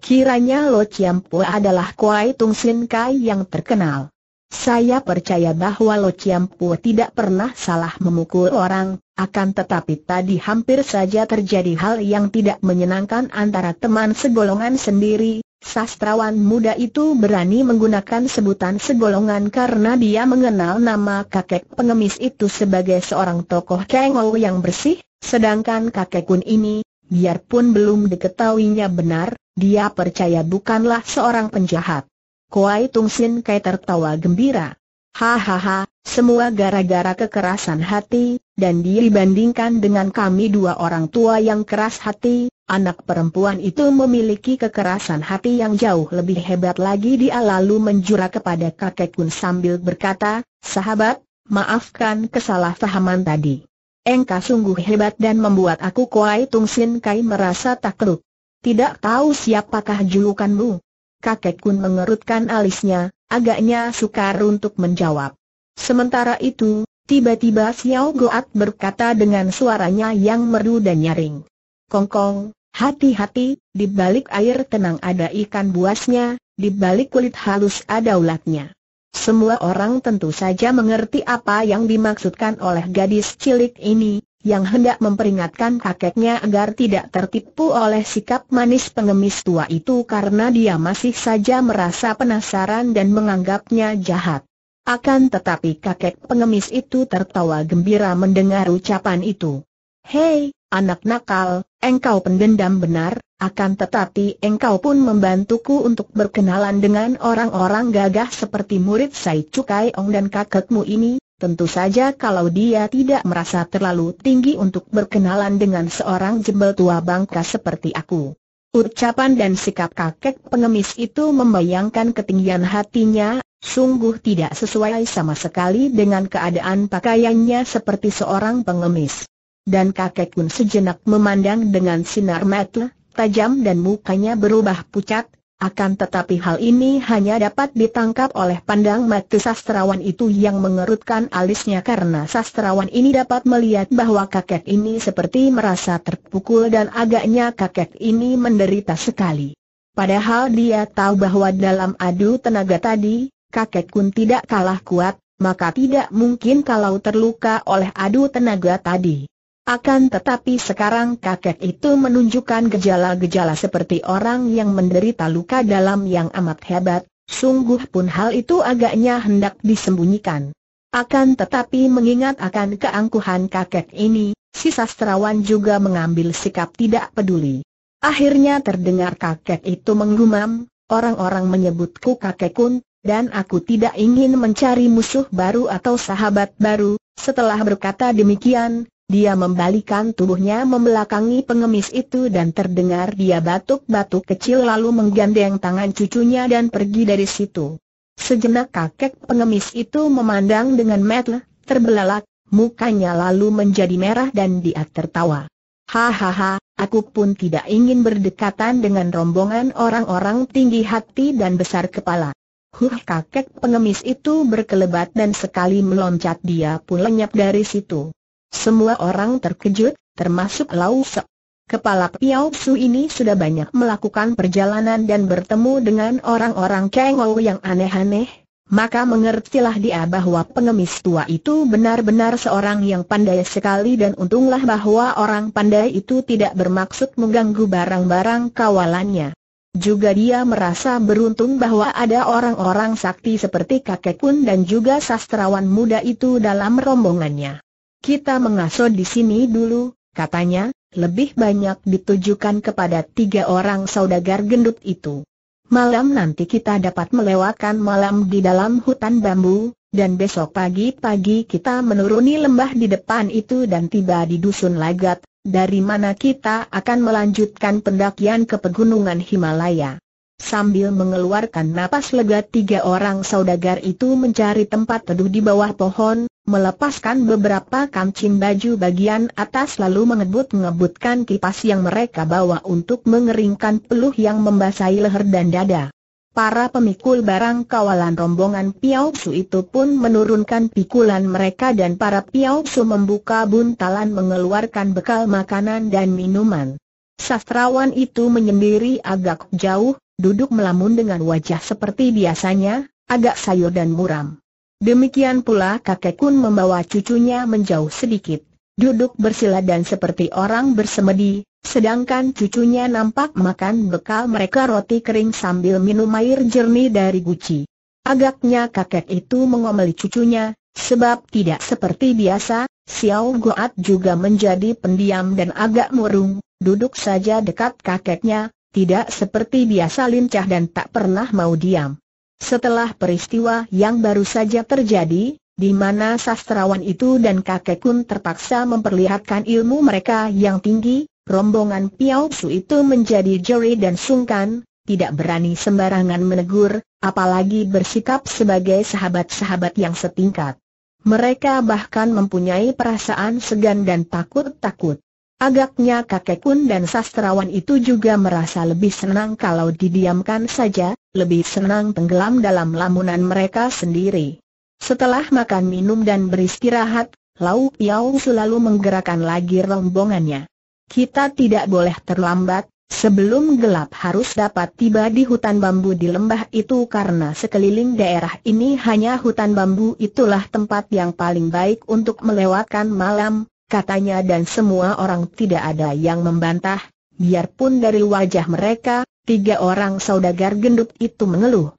Kiranya Lo Po adalah Kuai Tung Sin Kai yang terkenal. Saya percaya bahwa Lo Po tidak pernah salah memukul orang, akan tetapi tadi hampir saja terjadi hal yang tidak menyenangkan antara teman segolongan sendiri, Sastrawan muda itu berani menggunakan sebutan segolongan karena dia mengenal nama kakek pengemis itu sebagai seorang tokoh Kengou yang bersih, sedangkan kakek kun ini, biarpun belum diketahuinya benar, dia percaya bukanlah seorang penjahat. Kuai Tung Sin Kai tertawa gembira. Hahaha, semua gara-gara kekerasan hati, dan dia dibandingkan dengan kami dua orang tua yang keras hati, anak perempuan itu memiliki kekerasan hati yang jauh lebih hebat lagi dia lalu menjura kepada kakek Kun sambil berkata, sahabat, maafkan kesalahpahaman tadi. Engkau sungguh hebat dan membuat aku Kuai Tung Sin Kai merasa takluk. Tidak tahu siapakah julukanmu. Kakek Kun mengerutkan alisnya, agaknya sukar untuk menjawab. Sementara itu, tiba-tiba Xiao Goat berkata dengan suaranya yang merdu dan nyaring. Kongkong, hati-hati, di balik air tenang ada ikan buasnya, di balik kulit halus ada ulatnya. Semua orang tentu saja mengerti apa yang dimaksudkan oleh gadis cilik ini, yang hendak memperingatkan kakeknya agar tidak tertipu oleh sikap manis pengemis tua itu karena dia masih saja merasa penasaran dan menganggapnya jahat. Akan tetapi kakek pengemis itu tertawa gembira mendengar ucapan itu. Hei, anak nakal, engkau pendendam benar, akan tetapi engkau pun membantuku untuk berkenalan dengan orang-orang gagah seperti murid Sai Cukai Ong dan kakekmu ini, Tentu saja kalau dia tidak merasa terlalu tinggi untuk berkenalan dengan seorang jembel tua bangka seperti aku. Ucapan dan sikap kakek pengemis itu membayangkan ketinggian hatinya, sungguh tidak sesuai sama sekali dengan keadaan pakaiannya seperti seorang pengemis. Dan kakek pun sejenak memandang dengan sinar mata tajam dan mukanya berubah pucat, akan tetapi hal ini hanya dapat ditangkap oleh pandang mata sastrawan itu yang mengerutkan alisnya karena sastrawan ini dapat melihat bahwa kakek ini seperti merasa terpukul dan agaknya kakek ini menderita sekali. Padahal dia tahu bahwa dalam adu tenaga tadi, kakek kun tidak kalah kuat, maka tidak mungkin kalau terluka oleh adu tenaga tadi. Akan tetapi sekarang kakek itu menunjukkan gejala-gejala seperti orang yang menderita luka dalam yang amat hebat, sungguh pun hal itu agaknya hendak disembunyikan. Akan tetapi mengingat akan keangkuhan kakek ini, si sastrawan juga mengambil sikap tidak peduli. Akhirnya terdengar kakek itu menggumam, orang-orang menyebutku kakek kun, dan aku tidak ingin mencari musuh baru atau sahabat baru. Setelah berkata demikian, dia membalikan tubuhnya membelakangi pengemis itu dan terdengar dia batuk-batuk kecil lalu menggandeng tangan cucunya dan pergi dari situ. Sejenak kakek pengemis itu memandang dengan mata terbelalak, mukanya lalu menjadi merah dan dia tertawa. Hahaha, aku pun tidak ingin berdekatan dengan rombongan orang-orang tinggi hati dan besar kepala. Huh kakek pengemis itu berkelebat dan sekali meloncat dia pun lenyap dari situ. Semua orang terkejut, termasuk Lau Sek. Kepala Piao Su ini sudah banyak melakukan perjalanan dan bertemu dengan orang-orang Kengou yang aneh-aneh, maka mengertilah dia bahwa pengemis tua itu benar-benar seorang yang pandai sekali dan untunglah bahwa orang pandai itu tidak bermaksud mengganggu barang-barang kawalannya. Juga dia merasa beruntung bahwa ada orang-orang sakti seperti kakek pun dan juga sastrawan muda itu dalam rombongannya. Kita mengasuh di sini dulu, katanya, lebih banyak ditujukan kepada tiga orang saudagar gendut itu. Malam nanti kita dapat melewatkan malam di dalam hutan bambu, dan besok pagi-pagi kita menuruni lembah di depan itu dan tiba di dusun Lagat, dari mana kita akan melanjutkan pendakian ke pegunungan Himalaya. Sambil mengeluarkan napas lega tiga orang saudagar itu mencari tempat teduh di bawah pohon, melepaskan beberapa kancing baju bagian atas lalu mengebut-ngebutkan kipas yang mereka bawa untuk mengeringkan peluh yang membasahi leher dan dada. Para pemikul barang kawalan rombongan Piau Su itu pun menurunkan pikulan mereka dan para Piau Su membuka buntalan mengeluarkan bekal makanan dan minuman. Sastrawan itu menyendiri agak jauh, duduk melamun dengan wajah seperti biasanya, agak sayur dan muram. Demikian pula kakek Kun membawa cucunya menjauh sedikit, duduk bersila dan seperti orang bersemedi, sedangkan cucunya nampak makan bekal mereka roti kering sambil minum air jernih dari guci. Agaknya kakek itu mengomeli cucunya, sebab tidak seperti biasa, Xiao Goat juga menjadi pendiam dan agak murung, duduk saja dekat kakeknya, tidak seperti biasa lincah dan tak pernah mau diam. Setelah peristiwa yang baru saja terjadi, di mana sastrawan itu dan kakek kun terpaksa memperlihatkan ilmu mereka yang tinggi, rombongan Piao Su itu menjadi jeri dan sungkan, tidak berani sembarangan menegur, apalagi bersikap sebagai sahabat-sahabat yang setingkat. Mereka bahkan mempunyai perasaan segan dan takut-takut. Agaknya kakek kun dan sastrawan itu juga merasa lebih senang kalau didiamkan saja, lebih senang tenggelam dalam lamunan mereka sendiri. Setelah makan minum dan beristirahat, Lau Piao selalu menggerakkan lagi rombongannya. Kita tidak boleh terlambat, sebelum gelap harus dapat tiba di hutan bambu di lembah itu karena sekeliling daerah ini hanya hutan bambu itulah tempat yang paling baik untuk melewatkan malam, katanya dan semua orang tidak ada yang membantah, biarpun dari wajah mereka, tiga orang saudagar gendut itu mengeluh.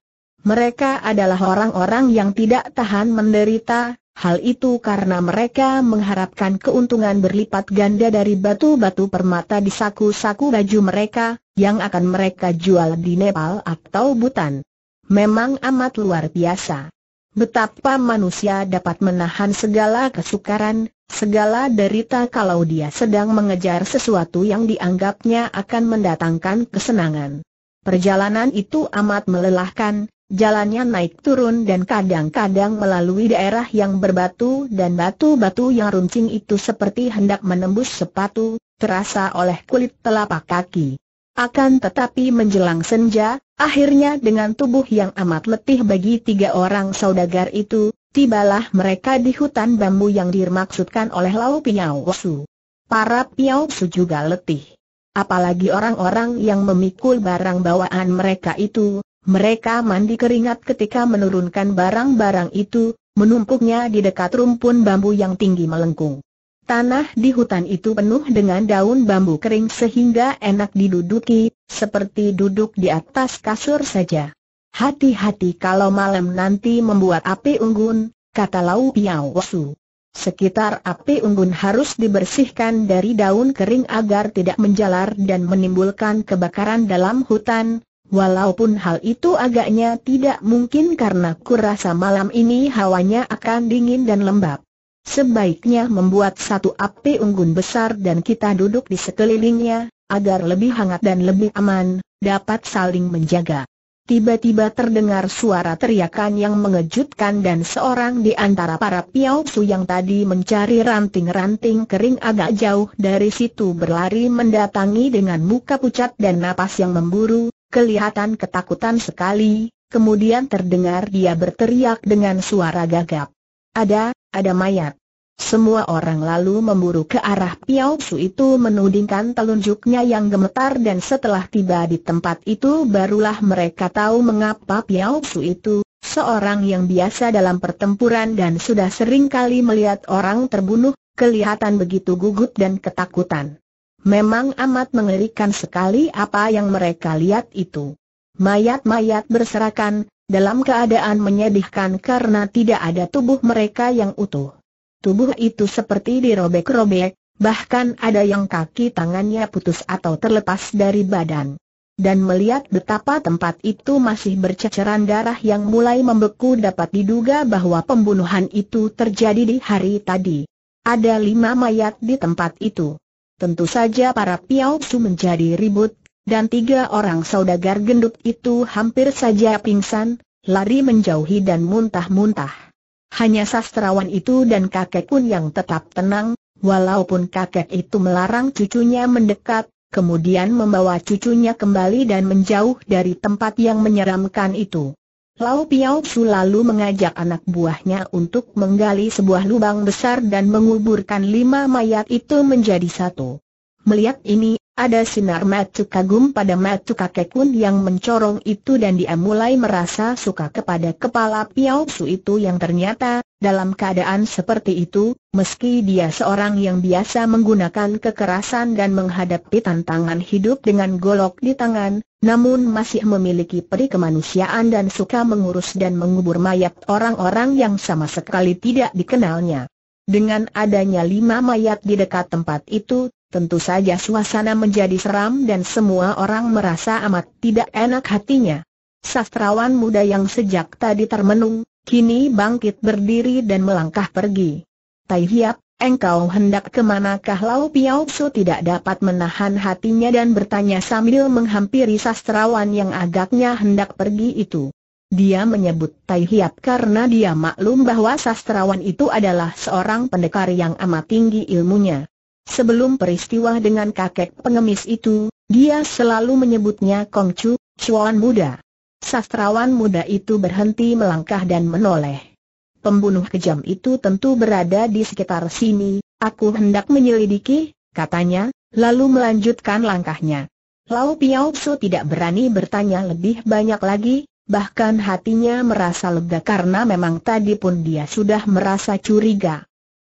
Mereka adalah orang-orang yang tidak tahan menderita, hal itu karena mereka mengharapkan keuntungan berlipat ganda dari batu-batu permata di saku-saku baju mereka, yang akan mereka jual di Nepal atau Butan. Memang amat luar biasa. Betapa manusia dapat menahan segala kesukaran, segala derita kalau dia sedang mengejar sesuatu yang dianggapnya akan mendatangkan kesenangan. Perjalanan itu amat melelahkan, jalannya naik turun dan kadang-kadang melalui daerah yang berbatu dan batu-batu yang runcing itu seperti hendak menembus sepatu, terasa oleh kulit telapak kaki. Akan tetapi menjelang senja, akhirnya dengan tubuh yang amat letih bagi tiga orang saudagar itu, tibalah mereka di hutan bambu yang dimaksudkan oleh Lau Piao Su. Para Piao Su juga letih. Apalagi orang-orang yang memikul barang bawaan mereka itu, mereka mandi keringat ketika menurunkan barang-barang itu, menumpuknya di dekat rumpun bambu yang tinggi melengkung. Tanah di hutan itu penuh dengan daun bambu kering sehingga enak diduduki, seperti duduk di atas kasur saja. Hati-hati kalau malam nanti membuat api unggun, kata Lau Piao Wasu. Sekitar api unggun harus dibersihkan dari daun kering agar tidak menjalar dan menimbulkan kebakaran dalam hutan, walaupun hal itu agaknya tidak mungkin karena kurasa malam ini hawanya akan dingin dan lembab. Sebaiknya membuat satu api unggun besar dan kita duduk di sekelilingnya, agar lebih hangat dan lebih aman, dapat saling menjaga. Tiba-tiba terdengar suara teriakan yang mengejutkan dan seorang di antara para piausu yang tadi mencari ranting-ranting kering agak jauh dari situ berlari mendatangi dengan muka pucat dan napas yang memburu, kelihatan ketakutan sekali, kemudian terdengar dia berteriak dengan suara gagap. Ada, ada mayat. Semua orang lalu memburu ke arah Piao Su itu menudingkan telunjuknya yang gemetar dan setelah tiba di tempat itu barulah mereka tahu mengapa Piao Su itu, seorang yang biasa dalam pertempuran dan sudah sering kali melihat orang terbunuh, kelihatan begitu gugup dan ketakutan. Memang amat mengerikan sekali apa yang mereka lihat itu. Mayat-mayat berserakan, dalam keadaan menyedihkan karena tidak ada tubuh mereka yang utuh. Tubuh itu seperti dirobek-robek, bahkan ada yang kaki tangannya putus atau terlepas dari badan. Dan melihat betapa tempat itu masih berceceran darah yang mulai membeku dapat diduga bahwa pembunuhan itu terjadi di hari tadi. Ada lima mayat di tempat itu. Tentu saja para Piao Su menjadi ribut, dan tiga orang saudagar gendut itu hampir saja pingsan, lari menjauhi dan muntah-muntah. Hanya sastrawan itu dan kakek pun yang tetap tenang, walaupun kakek itu melarang cucunya mendekat, kemudian membawa cucunya kembali dan menjauh dari tempat yang menyeramkan itu. Lau Piao Su lalu mengajak anak buahnya untuk menggali sebuah lubang besar dan menguburkan lima mayat itu menjadi satu. Melihat ini, ada sinar matu kagum pada matu kakek Kun yang mencorong itu dan dia mulai merasa suka kepada kepala Piao Su itu yang ternyata, dalam keadaan seperti itu, meski dia seorang yang biasa menggunakan kekerasan dan menghadapi tantangan hidup dengan golok di tangan, namun masih memiliki peri kemanusiaan dan suka mengurus dan mengubur mayat orang-orang yang sama sekali tidak dikenalnya. Dengan adanya lima mayat di dekat tempat itu, tentu saja suasana menjadi seram dan semua orang merasa amat tidak enak hatinya. Sastrawan muda yang sejak tadi termenung, kini bangkit berdiri dan melangkah pergi. Tai Hiap, engkau hendak kemanakah Lau Piao Su tidak dapat menahan hatinya dan bertanya sambil menghampiri sastrawan yang agaknya hendak pergi itu. Dia menyebut Tai Hiap karena dia maklum bahwa sastrawan itu adalah seorang pendekar yang amat tinggi ilmunya. Sebelum peristiwa dengan kakek pengemis itu, dia selalu menyebutnya Kongcu, Chuan muda. Sastrawan muda itu berhenti melangkah dan menoleh. Pembunuh kejam itu tentu berada di sekitar sini, aku hendak menyelidiki, katanya, lalu melanjutkan langkahnya. Lau Piao Su tidak berani bertanya lebih banyak lagi, bahkan hatinya merasa lega karena memang tadi pun dia sudah merasa curiga.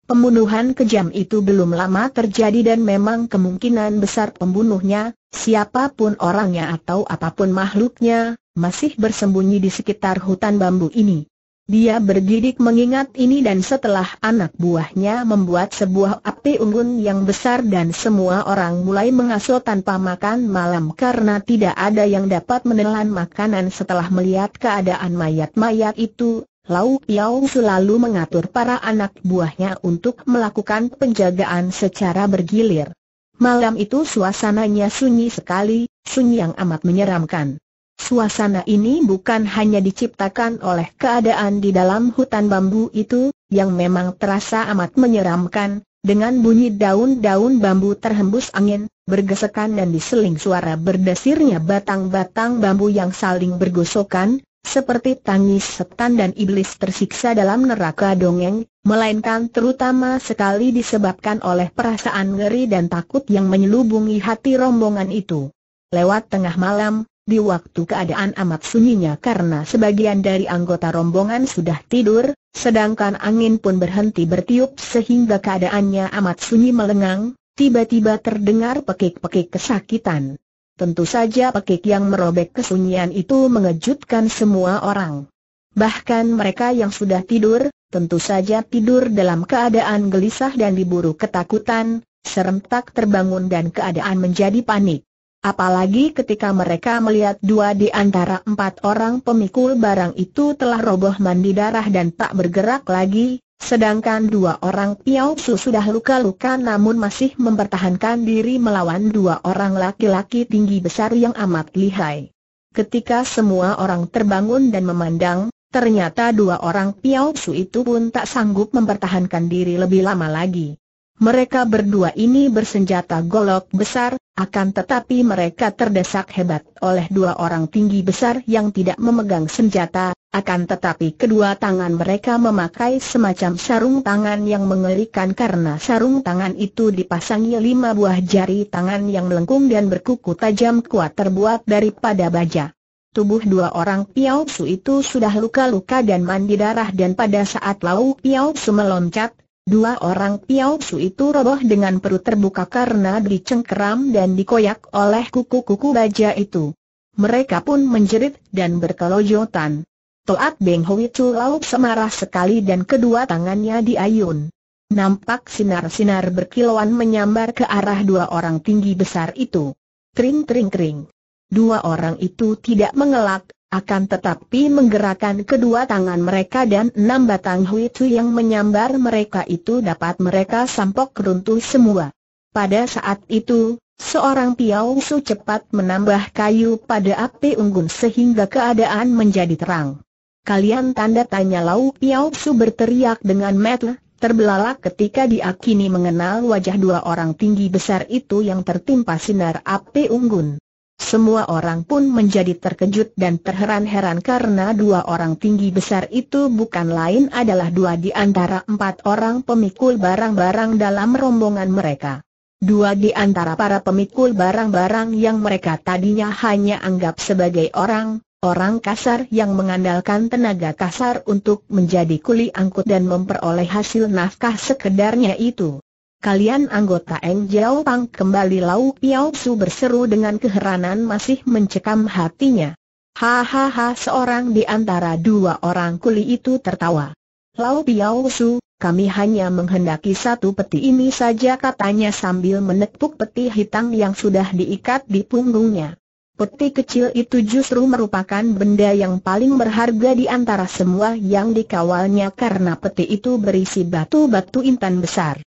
Pembunuhan kejam itu belum lama terjadi dan memang kemungkinan besar pembunuhnya, siapapun orangnya atau apapun makhluknya, masih bersembunyi di sekitar hutan bambu ini. Dia bergidik mengingat ini dan setelah anak buahnya membuat sebuah api unggun yang besar dan semua orang mulai mengasuh tanpa makan malam karena tidak ada yang dapat menelan makanan setelah melihat keadaan mayat-mayat itu, Lau Piao selalu mengatur para anak buahnya untuk melakukan penjagaan secara bergilir. Malam itu suasananya sunyi sekali, sunyi yang amat menyeramkan. Suasana ini bukan hanya diciptakan oleh keadaan di dalam hutan bambu itu, yang memang terasa amat menyeramkan, dengan bunyi daun-daun bambu terhembus angin, bergesekan dan diseling suara berdesirnya batang-batang bambu yang saling bergosokan, seperti tangis setan dan iblis tersiksa dalam neraka dongeng, melainkan terutama sekali disebabkan oleh perasaan ngeri dan takut yang menyelubungi hati rombongan itu. Lewat tengah malam, di waktu keadaan amat sunyinya karena sebagian dari anggota rombongan sudah tidur, sedangkan angin pun berhenti bertiup sehingga keadaannya amat sunyi melengang, tiba-tiba terdengar pekik-pekik kesakitan. Tentu saja pekik yang merobek kesunyian itu mengejutkan semua orang. Bahkan mereka yang sudah tidur, tentu saja tidur dalam keadaan gelisah dan diburu ketakutan, serentak terbangun dan keadaan menjadi panik. Apalagi ketika mereka melihat dua di antara empat orang pemikul barang itu telah roboh mandi darah dan tak bergerak lagi, Sedangkan dua orang Piao Su sudah luka-luka namun masih mempertahankan diri melawan dua orang laki-laki tinggi besar yang amat lihai. Ketika semua orang terbangun dan memandang, ternyata dua orang Piao Su itu pun tak sanggup mempertahankan diri lebih lama lagi. Mereka berdua ini bersenjata golok besar, akan tetapi mereka terdesak hebat oleh dua orang tinggi besar yang tidak memegang senjata, akan tetapi kedua tangan mereka memakai semacam sarung tangan yang mengerikan karena sarung tangan itu dipasangi lima buah jari tangan yang melengkung dan berkuku tajam kuat terbuat daripada baja. Tubuh dua orang Piao Su itu sudah luka-luka dan mandi darah dan pada saat Lau Piao Su meloncat, Dua orang Piao Su itu roboh dengan perut terbuka karena dicengkeram dan dikoyak oleh kuku-kuku baja itu. Mereka pun menjerit dan berkelojotan. Toat Beng Hui Chu semarah sekali dan kedua tangannya diayun. Nampak sinar-sinar berkilauan menyambar ke arah dua orang tinggi besar itu. Kring kring kring. Dua orang itu tidak mengelak, akan tetapi menggerakkan kedua tangan mereka dan enam batang hui tu yang menyambar mereka itu dapat mereka sampok runtuh semua. Pada saat itu, seorang Piau Su cepat menambah kayu pada api unggun sehingga keadaan menjadi terang. Kalian tanda tanya Lau Piau Su berteriak dengan metel, terbelalak ketika diakini mengenal wajah dua orang tinggi besar itu yang tertimpa sinar api unggun. Semua orang pun menjadi terkejut dan terheran-heran karena dua orang tinggi besar itu bukan lain adalah dua di antara empat orang pemikul barang-barang dalam rombongan mereka. Dua di antara para pemikul barang-barang yang mereka tadinya hanya anggap sebagai orang, orang kasar yang mengandalkan tenaga kasar untuk menjadi kuli angkut dan memperoleh hasil nafkah sekedarnya itu. Kalian anggota Eng Jiao Pang kembali Lau Piao Su berseru dengan keheranan masih mencekam hatinya. Hahaha seorang di antara dua orang kuli itu tertawa. Lau Piao Su, kami hanya menghendaki satu peti ini saja katanya sambil menepuk peti hitam yang sudah diikat di punggungnya. Peti kecil itu justru merupakan benda yang paling berharga di antara semua yang dikawalnya karena peti itu berisi batu-batu intan besar.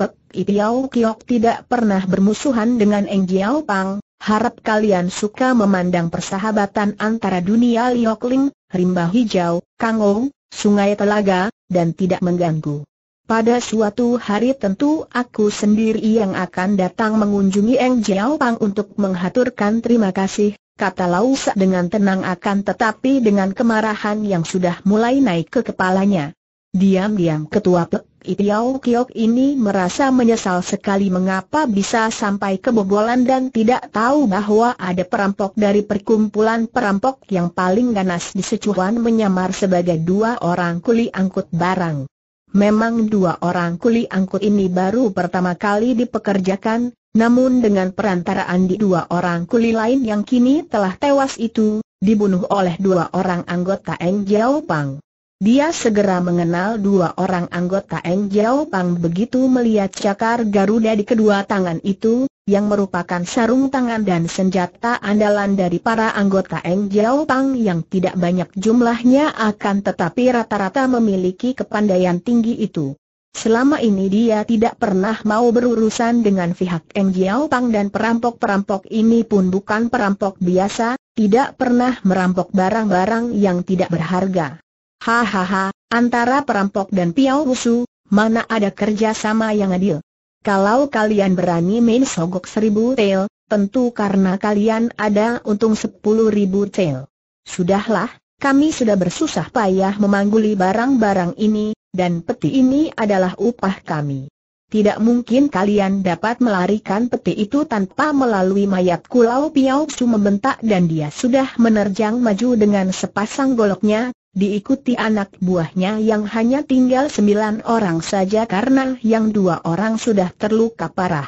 Pek Itiao Kiok tidak pernah bermusuhan dengan Eng Jiao Pang, harap kalian suka memandang persahabatan antara dunia Liokling, rimba hijau, Kangong, sungai telaga, dan tidak mengganggu. Pada suatu hari tentu aku sendiri yang akan datang mengunjungi Eng Jiao Pang untuk menghaturkan terima kasih, kata Lausa dengan tenang akan tetapi dengan kemarahan yang sudah mulai naik ke kepalanya. Diam-diam ketua Pek Itiau Kiok ini merasa menyesal sekali mengapa bisa sampai kebobolan dan tidak tahu bahwa ada perampok dari perkumpulan perampok yang paling ganas di Secuhan menyamar sebagai dua orang kuli angkut barang. Memang dua orang kuli angkut ini baru pertama kali dipekerjakan, namun dengan perantaraan di dua orang kuli lain yang kini telah tewas itu, dibunuh oleh dua orang anggota Eng Jiao Pang. Dia segera mengenal dua orang anggota Eng Jiao Pang begitu melihat cakar Garuda di kedua tangan itu, yang merupakan sarung tangan dan senjata andalan dari para anggota Eng Jiao Pang yang tidak banyak jumlahnya akan tetapi rata-rata memiliki kepandaian tinggi itu. Selama ini dia tidak pernah mau berurusan dengan pihak Eng Jiao Pang dan perampok-perampok ini pun bukan perampok biasa, tidak pernah merampok barang-barang yang tidak berharga. Hahaha, antara perampok dan piau rusuh, mana ada kerjasama yang adil. Kalau kalian berani main sogok seribu tel, tentu karena kalian ada untung sepuluh ribu tel. Sudahlah, kami sudah bersusah payah memangguli barang-barang ini, dan peti ini adalah upah kami. Tidak mungkin kalian dapat melarikan peti itu tanpa melalui mayat Kulau Piau Su membentak dan dia sudah menerjang maju dengan sepasang goloknya, diikuti anak buahnya yang hanya tinggal sembilan orang saja karena yang dua orang sudah terluka parah.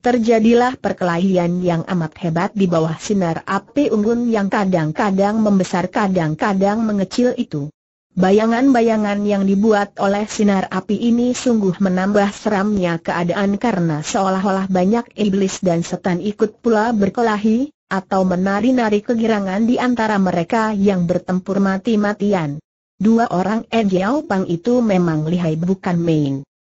Terjadilah perkelahian yang amat hebat di bawah sinar api unggun yang kadang-kadang membesar kadang-kadang mengecil itu. Bayangan-bayangan yang dibuat oleh sinar api ini sungguh menambah seramnya keadaan karena seolah-olah banyak iblis dan setan ikut pula berkelahi, atau menari-nari kegirangan di antara mereka yang bertempur mati-matian. Dua orang Ejiao Pang itu memang lihai bukan main.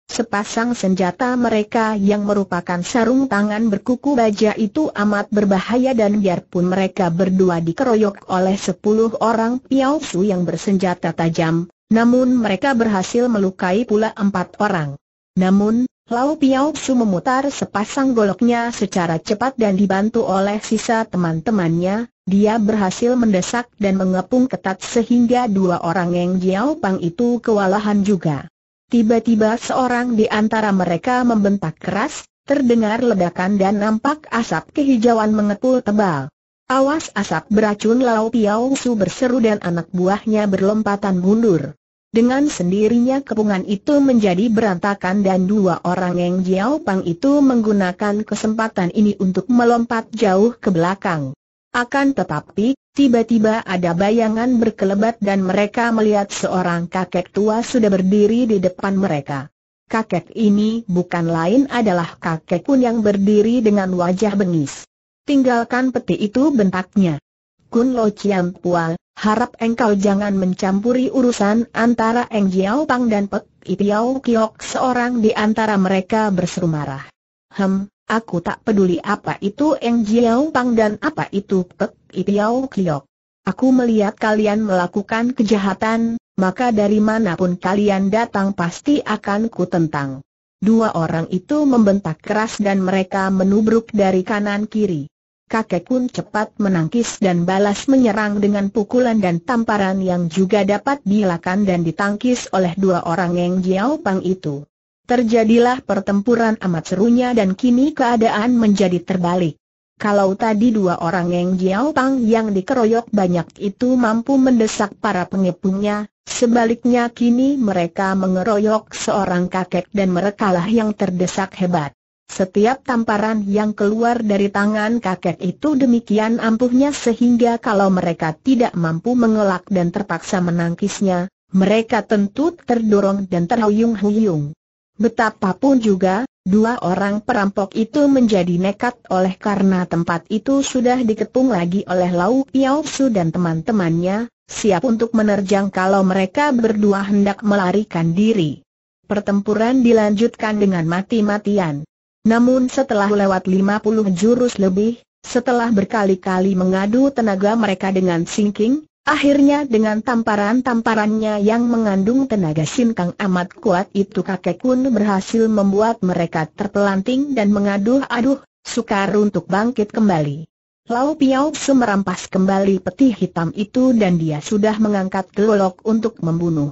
Sepasang senjata mereka yang merupakan sarung tangan berkuku baja itu amat berbahaya dan biarpun mereka berdua dikeroyok oleh sepuluh orang Piao Su yang bersenjata tajam, namun mereka berhasil melukai pula empat orang. Namun, Lau Piao Su memutar sepasang goloknya secara cepat dan dibantu oleh sisa teman-temannya, dia berhasil mendesak dan mengepung ketat sehingga dua orang yang Jiao Pang itu kewalahan juga. Tiba-tiba seorang di antara mereka membentak keras, terdengar ledakan dan nampak asap kehijauan mengepul tebal. Awas asap beracun Lau Piao Su berseru dan anak buahnya berlompatan mundur. Dengan sendirinya kepungan itu menjadi berantakan dan dua orang yang Jiao Pang itu menggunakan kesempatan ini untuk melompat jauh ke belakang. Akan tetapi, tiba-tiba ada bayangan berkelebat dan mereka melihat seorang kakek tua sudah berdiri di depan mereka. Kakek ini bukan lain adalah kakek pun yang berdiri dengan wajah bengis. Tinggalkan peti itu bentaknya. Kun Lo Chiam Pual, harap engkau jangan mencampuri urusan antara Eng Jiao Pang dan Pek Itiao Kiok seorang di antara mereka berseru marah. Hem, aku tak peduli apa itu Eng Jiao Pang dan apa itu Pek Itiao Kiok. Aku melihat kalian melakukan kejahatan, maka dari manapun kalian datang pasti akan ku tentang. Dua orang itu membentak keras dan mereka menubruk dari kanan kiri kakek pun cepat menangkis dan balas menyerang dengan pukulan dan tamparan yang juga dapat dilakukan dan ditangkis oleh dua orang yang Jiao Pang itu. Terjadilah pertempuran amat serunya dan kini keadaan menjadi terbalik. Kalau tadi dua orang yang Jiao Pang yang dikeroyok banyak itu mampu mendesak para pengepungnya, sebaliknya kini mereka mengeroyok seorang kakek dan merekalah yang terdesak hebat. Setiap tamparan yang keluar dari tangan kakek itu demikian ampuhnya sehingga kalau mereka tidak mampu mengelak dan terpaksa menangkisnya, mereka tentu terdorong dan terhuyung-huyung. Betapapun juga, dua orang perampok itu menjadi nekat oleh karena tempat itu sudah dikepung lagi oleh Lau Piao Su dan teman-temannya, siap untuk menerjang kalau mereka berdua hendak melarikan diri. Pertempuran dilanjutkan dengan mati-matian. Namun setelah lewat 50 jurus lebih, setelah berkali-kali mengadu tenaga mereka dengan sinking, akhirnya dengan tamparan-tamparannya yang mengandung tenaga sinkang amat kuat itu kakek kun berhasil membuat mereka terpelanting dan mengaduh-aduh, sukar untuk bangkit kembali. Lau Piao merampas kembali peti hitam itu dan dia sudah mengangkat gelolok untuk membunuh.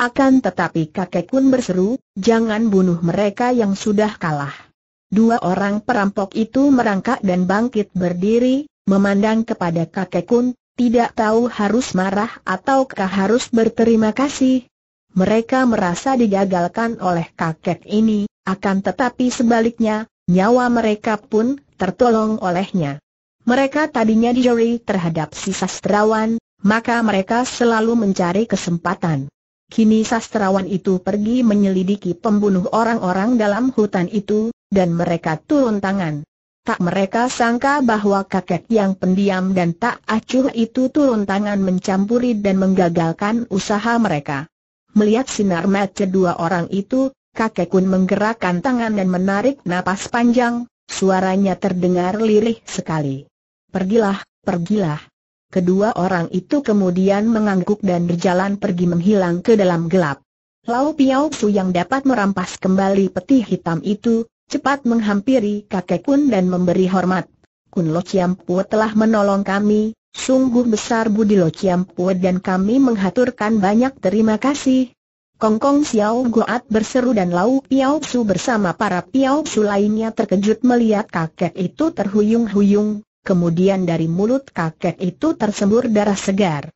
Akan tetapi kakek Kun berseru, jangan bunuh mereka yang sudah kalah. Dua orang perampok itu merangkak dan bangkit berdiri, memandang kepada kakek kun, tidak tahu harus marah ataukah harus berterima kasih. Mereka merasa digagalkan oleh kakek ini, akan tetapi sebaliknya, nyawa mereka pun tertolong olehnya. Mereka tadinya dijuri terhadap si sastrawan, maka mereka selalu mencari kesempatan. Kini sastrawan itu pergi menyelidiki pembunuh orang-orang dalam hutan itu, dan mereka turun tangan. Tak mereka sangka bahwa kakek yang pendiam dan tak acuh itu turun tangan mencampuri dan menggagalkan usaha mereka. Melihat sinar mata dua orang itu, kakek pun menggerakkan tangan dan menarik napas panjang, suaranya terdengar lirih sekali. Pergilah, pergilah. Kedua orang itu kemudian mengangguk dan berjalan pergi menghilang ke dalam gelap. Lau Piao Su yang dapat merampas kembali peti hitam itu, cepat menghampiri kakek Kun dan memberi hormat. Kun Lo Chiam Pue telah menolong kami, sungguh besar budi Lo Chiam Pue dan kami menghaturkan banyak terima kasih. Kong Kong Xiao Goat berseru dan Lau Piao Su bersama para Piao Su lainnya terkejut melihat kakek itu terhuyung-huyung, kemudian dari mulut kakek itu tersembur darah segar.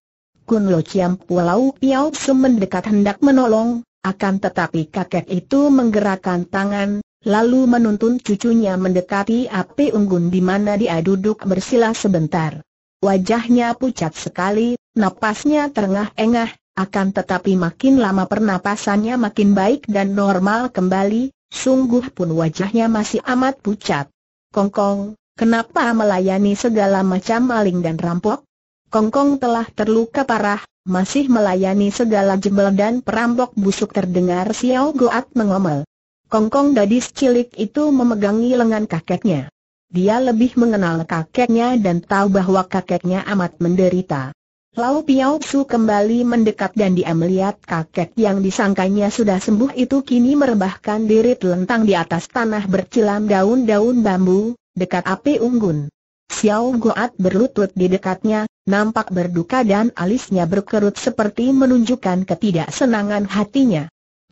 Kun Lo Chiam Pue Lau Piao Su mendekat hendak menolong, akan tetapi kakek itu menggerakkan tangan, lalu menuntun cucunya mendekati api unggun di mana dia duduk bersila sebentar. Wajahnya pucat sekali, napasnya terengah-engah, akan tetapi makin lama pernapasannya makin baik dan normal kembali, sungguh pun wajahnya masih amat pucat. Kongkong, kenapa melayani segala macam maling dan rampok? Kongkong telah terluka parah, masih melayani segala jebel dan perampok busuk terdengar Xiao Goat mengomel. Kongkong gadis cilik itu memegangi lengan kakeknya. Dia lebih mengenal kakeknya dan tahu bahwa kakeknya amat menderita. Lau Piao Su kembali mendekat dan dia melihat kakek yang disangkanya sudah sembuh itu kini merebahkan diri telentang di atas tanah bercilam daun-daun bambu, dekat api unggun. Xiao Goat berlutut di dekatnya, nampak berduka dan alisnya berkerut seperti menunjukkan ketidaksenangan hatinya.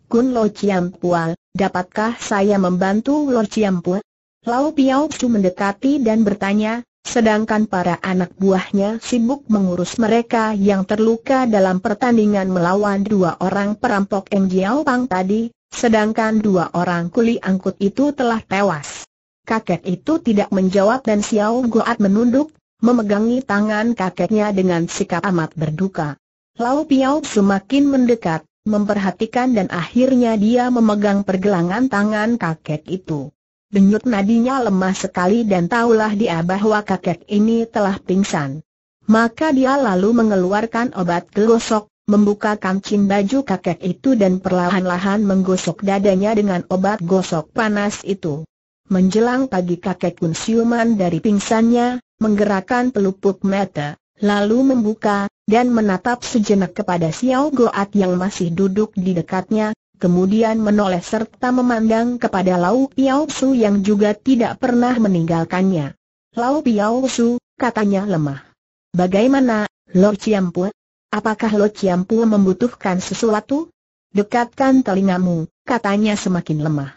Kun Lo Chiam Pua, dapatkah saya membantu Lo Chiam Pua? Lau Piao Chu mendekati dan bertanya, sedangkan para anak buahnya sibuk mengurus mereka yang terluka dalam pertandingan melawan dua orang perampok Eng Jiao Pang tadi, sedangkan dua orang kuli angkut itu telah tewas. Kakek itu tidak menjawab dan Xiao Goat menunduk, memegangi tangan kakeknya dengan sikap amat berduka. Lau Piao semakin mendekat, memperhatikan dan akhirnya dia memegang pergelangan tangan kakek itu. Denyut nadinya lemah sekali dan taulah dia bahwa kakek ini telah pingsan. Maka dia lalu mengeluarkan obat gelosok, membuka kancing baju kakek itu dan perlahan-lahan menggosok dadanya dengan obat gosok panas itu. Menjelang pagi kakek pun siuman dari pingsannya, menggerakkan pelupuk mata lalu membuka, dan menatap sejenak kepada Xiao Goat yang masih duduk di dekatnya, kemudian menoleh serta memandang kepada Lau Piao Su yang juga tidak pernah meninggalkannya. Lau Piao Su, katanya lemah. Bagaimana, Lo Chiampu? Apakah Lo Chiampu membutuhkan sesuatu? Dekatkan telingamu, katanya semakin lemah.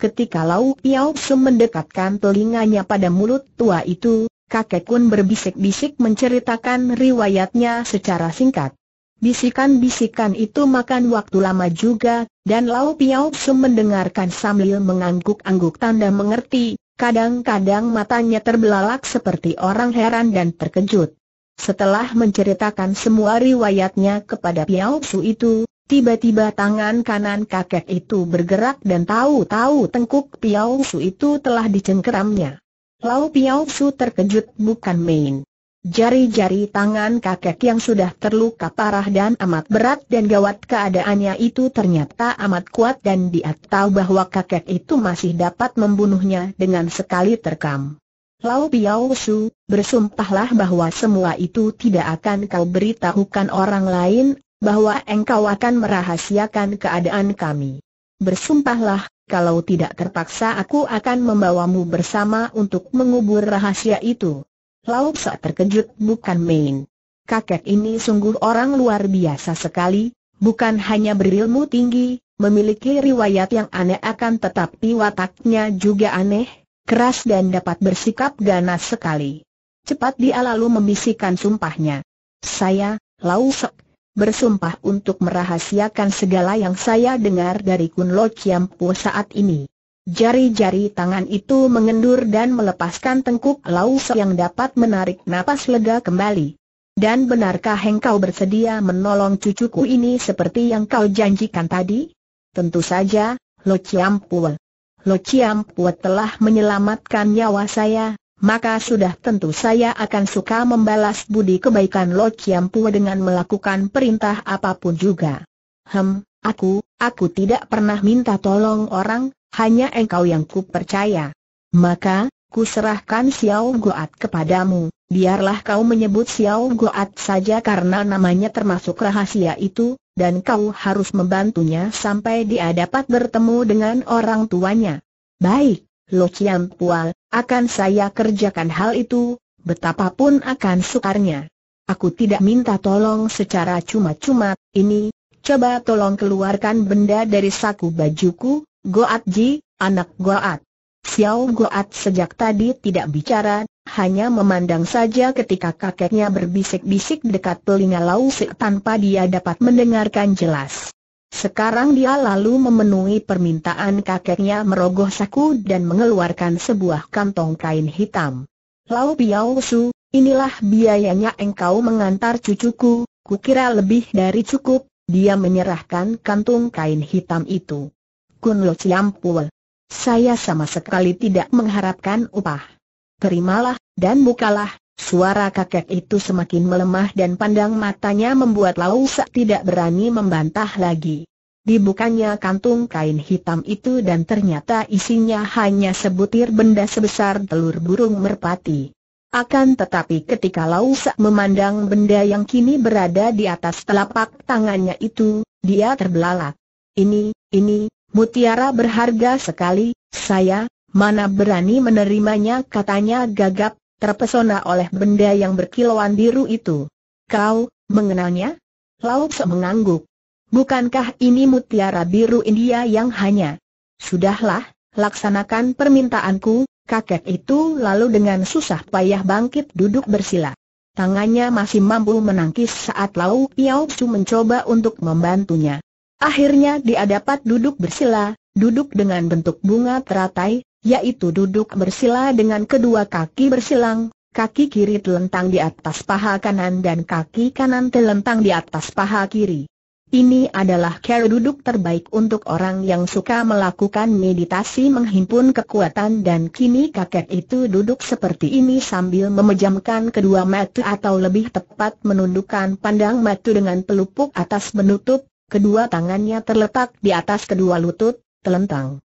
Ketika Lau Piao Su mendekatkan telinganya pada mulut tua itu, Kakek Kun berbisik-bisik menceritakan riwayatnya secara singkat. Bisikan-bisikan itu makan waktu lama juga, dan Lau Piao Su mendengarkan sambil mengangguk-angguk tanda mengerti, kadang-kadang matanya terbelalak seperti orang heran dan terkejut. Setelah menceritakan semua riwayatnya kepada Piao Su itu, tiba-tiba tangan kanan kakek itu bergerak dan tahu-tahu tengkuk Piao Su itu telah dicengkeramnya. Lau Piao Su terkejut bukan main. Jari-jari tangan kakek yang sudah terluka parah dan amat berat dan gawat keadaannya itu ternyata amat kuat dan dia tahu bahwa kakek itu masih dapat membunuhnya dengan sekali terkam. Lau Piao Su, bersumpahlah bahwa semua itu tidak akan kau beritahukan orang lain, bahwa engkau akan merahasiakan keadaan kami bersumpahlah, kalau tidak terpaksa aku akan membawamu bersama untuk mengubur rahasia itu. Lauk Psa terkejut bukan main. Kakek ini sungguh orang luar biasa sekali, bukan hanya berilmu tinggi, memiliki riwayat yang aneh akan tetapi wataknya juga aneh, keras dan dapat bersikap ganas sekali. Cepat dia lalu membisikkan sumpahnya. Saya, Lau Sek, bersumpah untuk merahasiakan segala yang saya dengar dari Kun Lo Chiam Po saat ini. Jari-jari tangan itu mengendur dan melepaskan tengkuk Lausa yang dapat menarik napas lega kembali. Dan benarkah engkau bersedia menolong cucuku ini seperti yang kau janjikan tadi? Tentu saja, Lo Chiam Po. Lo Chiam Po telah menyelamatkan nyawa saya, maka sudah tentu saya akan suka membalas budi kebaikan Lo Chiam Pua dengan melakukan perintah apapun juga. Hem, aku, aku tidak pernah minta tolong orang, hanya engkau yang ku percaya. Maka, ku serahkan Xiao Goat kepadamu, biarlah kau menyebut Xiao Goat saja karena namanya termasuk rahasia itu, dan kau harus membantunya sampai dia dapat bertemu dengan orang tuanya. Baik, Lo Chiam Pual, akan saya kerjakan hal itu, betapapun akan sukarnya. Aku tidak minta tolong secara cuma-cuma, ini, coba tolong keluarkan benda dari saku bajuku, Goat Ji, anak Goat. Xiao Goat sejak tadi tidak bicara, hanya memandang saja ketika kakeknya berbisik-bisik dekat telinga Lau tanpa dia dapat mendengarkan jelas. Sekarang dia lalu memenuhi permintaan kakeknya merogoh saku dan mengeluarkan sebuah kantong kain hitam. Lau Piao Su, inilah biayanya engkau mengantar cucuku, kukira lebih dari cukup, dia menyerahkan kantung kain hitam itu. Kun Lo Pul, Saya sama sekali tidak mengharapkan upah. Terimalah, dan bukalah, Suara kakek itu semakin melemah dan pandang matanya membuat Lau Sak tidak berani membantah lagi. Dibukanya kantung kain hitam itu dan ternyata isinya hanya sebutir benda sebesar telur burung merpati. Akan tetapi ketika Lau Sak memandang benda yang kini berada di atas telapak tangannya itu, dia terbelalak. Ini, ini, mutiara berharga sekali, saya, mana berani menerimanya katanya gagap terpesona oleh benda yang berkilauan biru itu. Kau, mengenalnya? Lau mengangguk. Bukankah ini mutiara biru India yang hanya? Sudahlah, laksanakan permintaanku, kakek itu lalu dengan susah payah bangkit duduk bersila. Tangannya masih mampu menangkis saat Lau Piao Su mencoba untuk membantunya. Akhirnya dia dapat duduk bersila, duduk dengan bentuk bunga teratai, yaitu duduk bersila dengan kedua kaki bersilang, kaki kiri telentang di atas paha kanan dan kaki kanan telentang di atas paha kiri. Ini adalah cara duduk terbaik untuk orang yang suka melakukan meditasi menghimpun kekuatan dan kini kakek itu duduk seperti ini sambil memejamkan kedua mata atau lebih tepat menundukkan pandang mata dengan pelupuk atas menutup, kedua tangannya terletak di atas kedua lutut, telentang.